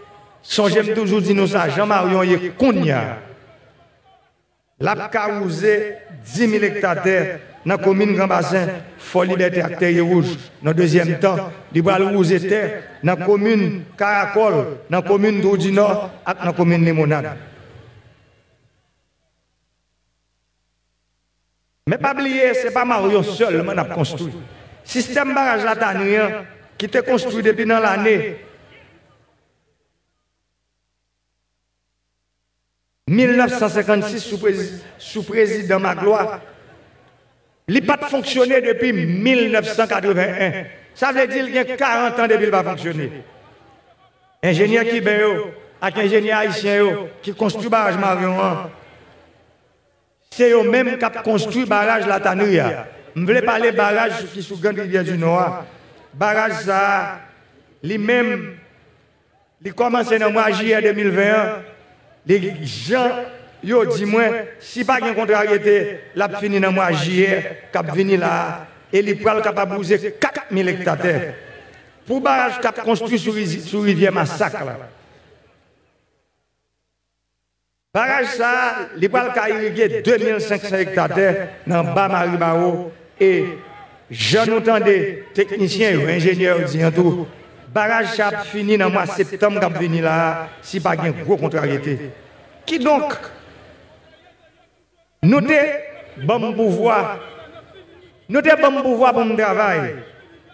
j'aime toujours dire nous ça, Jean-Marion Yekounia, l'a causé 10 000 hectares dans la commune Grand Bassin, folie Liberté à Terre Rouge. Dans le deuxième temps, Libral Rouge était dans la commune Caracol, dans la commune d'Audi et dans la commune Limonade. Mais pas oublier, ce n'est pas Mario seul qui a construit. Le Système barrage latinien qui était construit depuis dans l'année 1956 sous, président Magloire il n'a pas fonctionné depuis 1981. Ça veut dire qu'il y a 40 ans depuis qu'il n'a pas fonctionné. Ingénieur qui ben avec ingénieur haïtien qui construit barrage Marion. C'est eux-mêmes qui ont construit barrage La Tanouya. Je voulais parler barrage qui sous Grande Rivière du Nord. Barrage ça, lui-même, il commencé dans le mois juillet 2021. Les gens yo dit moi si pas de contrariété l'a fini dans mois juillet cap vini là et il pral capable 4 4000 hectares pour barrage cap construit sur la rivière massacre le barrage ça il pral ca irriguer 2500 hectares dans le bas Barreau. et j'en entendais techniciens ou ingénieurs, disant que tout barrage a fini dans mois septembre cap vini là si pas une gros contrariété qui donc Nou te bom bouvoi, nou te bom bouvoi bom travay.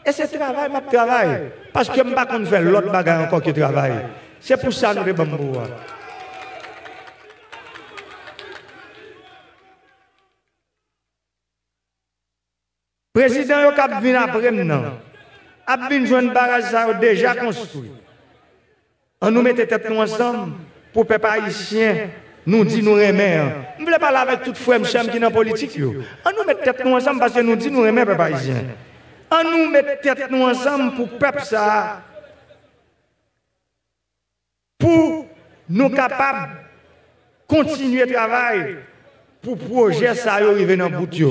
E se travay, map travay, paske mba kon fè lòt bagay anko ki travay. Se pou sa nou te bom bouvoi. Prezident yo kabvin ap rem nan, abvin joun barazan ou deja konstou. An nou mette tèp nou ansan pou pepa isyen, Nous disons nous aimons... Hein. Je ne parler avec tout frère qui est dans la politique. nous met tête nous ensemble parce que nous disons nous aimons les parisiens. On nous met tête nous ensemble pour peuple ça. Pour nous capables de continuer le travail pour le projet ça arriver dans le bout. Je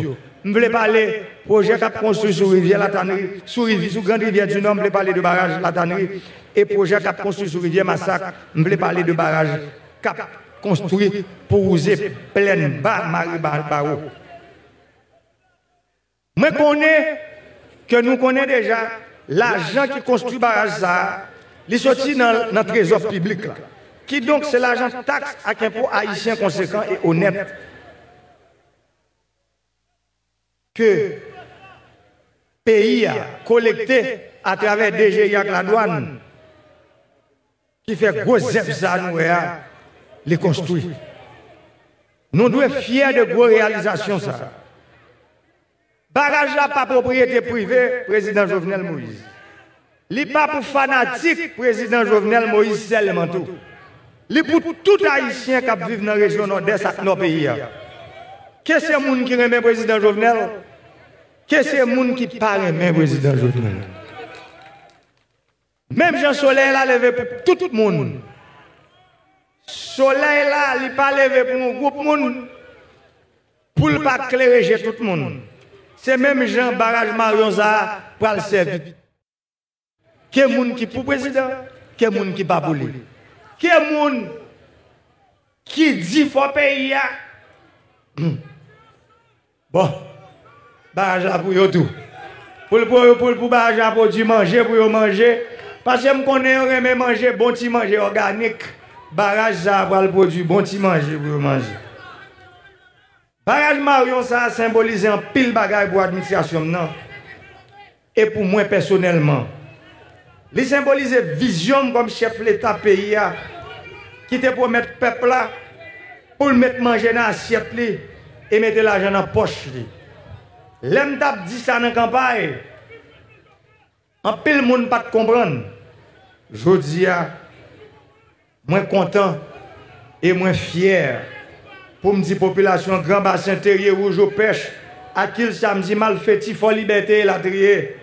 voulons parler projet qui a construit sur rivière latane. sur la grande rivière du Nord, je parler de barrage la Et et projet qui a construit sur rivière massacre, je voulais parler de barrage cap construit pour user pleine bas Marie Barbaro. Mais connais que nous connaissons déjà l'argent qui construit barrage qui il sorti dans le trésor public Qui donc c'est l'argent taxe avec impôt haïtien conséquent et honnête que pays a collecté à travers DGI la douane qui fait gros zèbre hein. li konstoui. Non dwe fye de gwo realizasyon sa. Baraj la pa propriété privée, Prezident Jovenel Moïse. Li pa pou fanatik, Prezident Jovenel Moïse, sel le manto. Li pou tout haïsyen kap vive nan rejyon non desak nou peyi ya. Kè se moun ki remè Prezident Jovenel? Kè se moun ki pa remè Prezident Jovenel? Mèm Jean Soler la leve pou tout moun. soleil là, il n'est pas levé pour un groupe monde, pour ne pas éclairer tout le monde. C'est même Jean Barrage Marionza pour le servir. Quel monde qui pour président, quel monde qui pas pour lui. Quel monde qui dit faut payer. Hmm. Bon, barrage là pour tout. Pour le pour, pour, barrage pour du manger, pour manger. Parce que je connais, on aime manger, bon petit manger organique. Baraj zavwal pou di bon ti manje pou yo manje. Baraj maryon sa a symbolize an pil bagay pou administrasyon nan. E pou mwen personelman. Li symbolize vizyon konm chef leta peyi ya. Ki te pou met pepla. Ou l met manje nan asyet li. E mette la jen nan poch li. Lem tap disa nan kampay. An pil moun pat kompran. Jodi ya. Moins content e et moins fier pour me dire population grand bassin terrier où je pêche à qui le samedi mal fait faut liberté la trier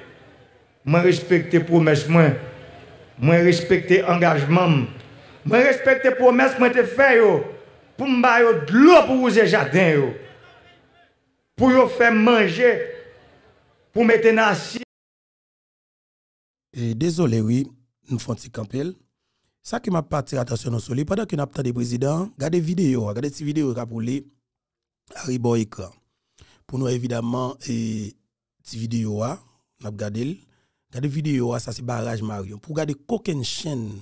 moi respecter promesse moi moi respecter engagement moi respecter promesse moi te pour me de l'eau pour le jardin pour vous faire manger pour mettre dans et désolé oui nous font campel ça qui m'a attiré attention au soli pendant que nous avons des présidents, regardez vidéo, regardez ces vidéos qui pour les arriver Pour nous, évidemment, et ces vidéos, hein, nous avons regardé, regardez vidéo, hein, ça c'est barrage Marion. Pour regarder qu'aucune chaîne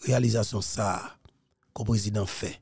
réalisation ça, que président fait.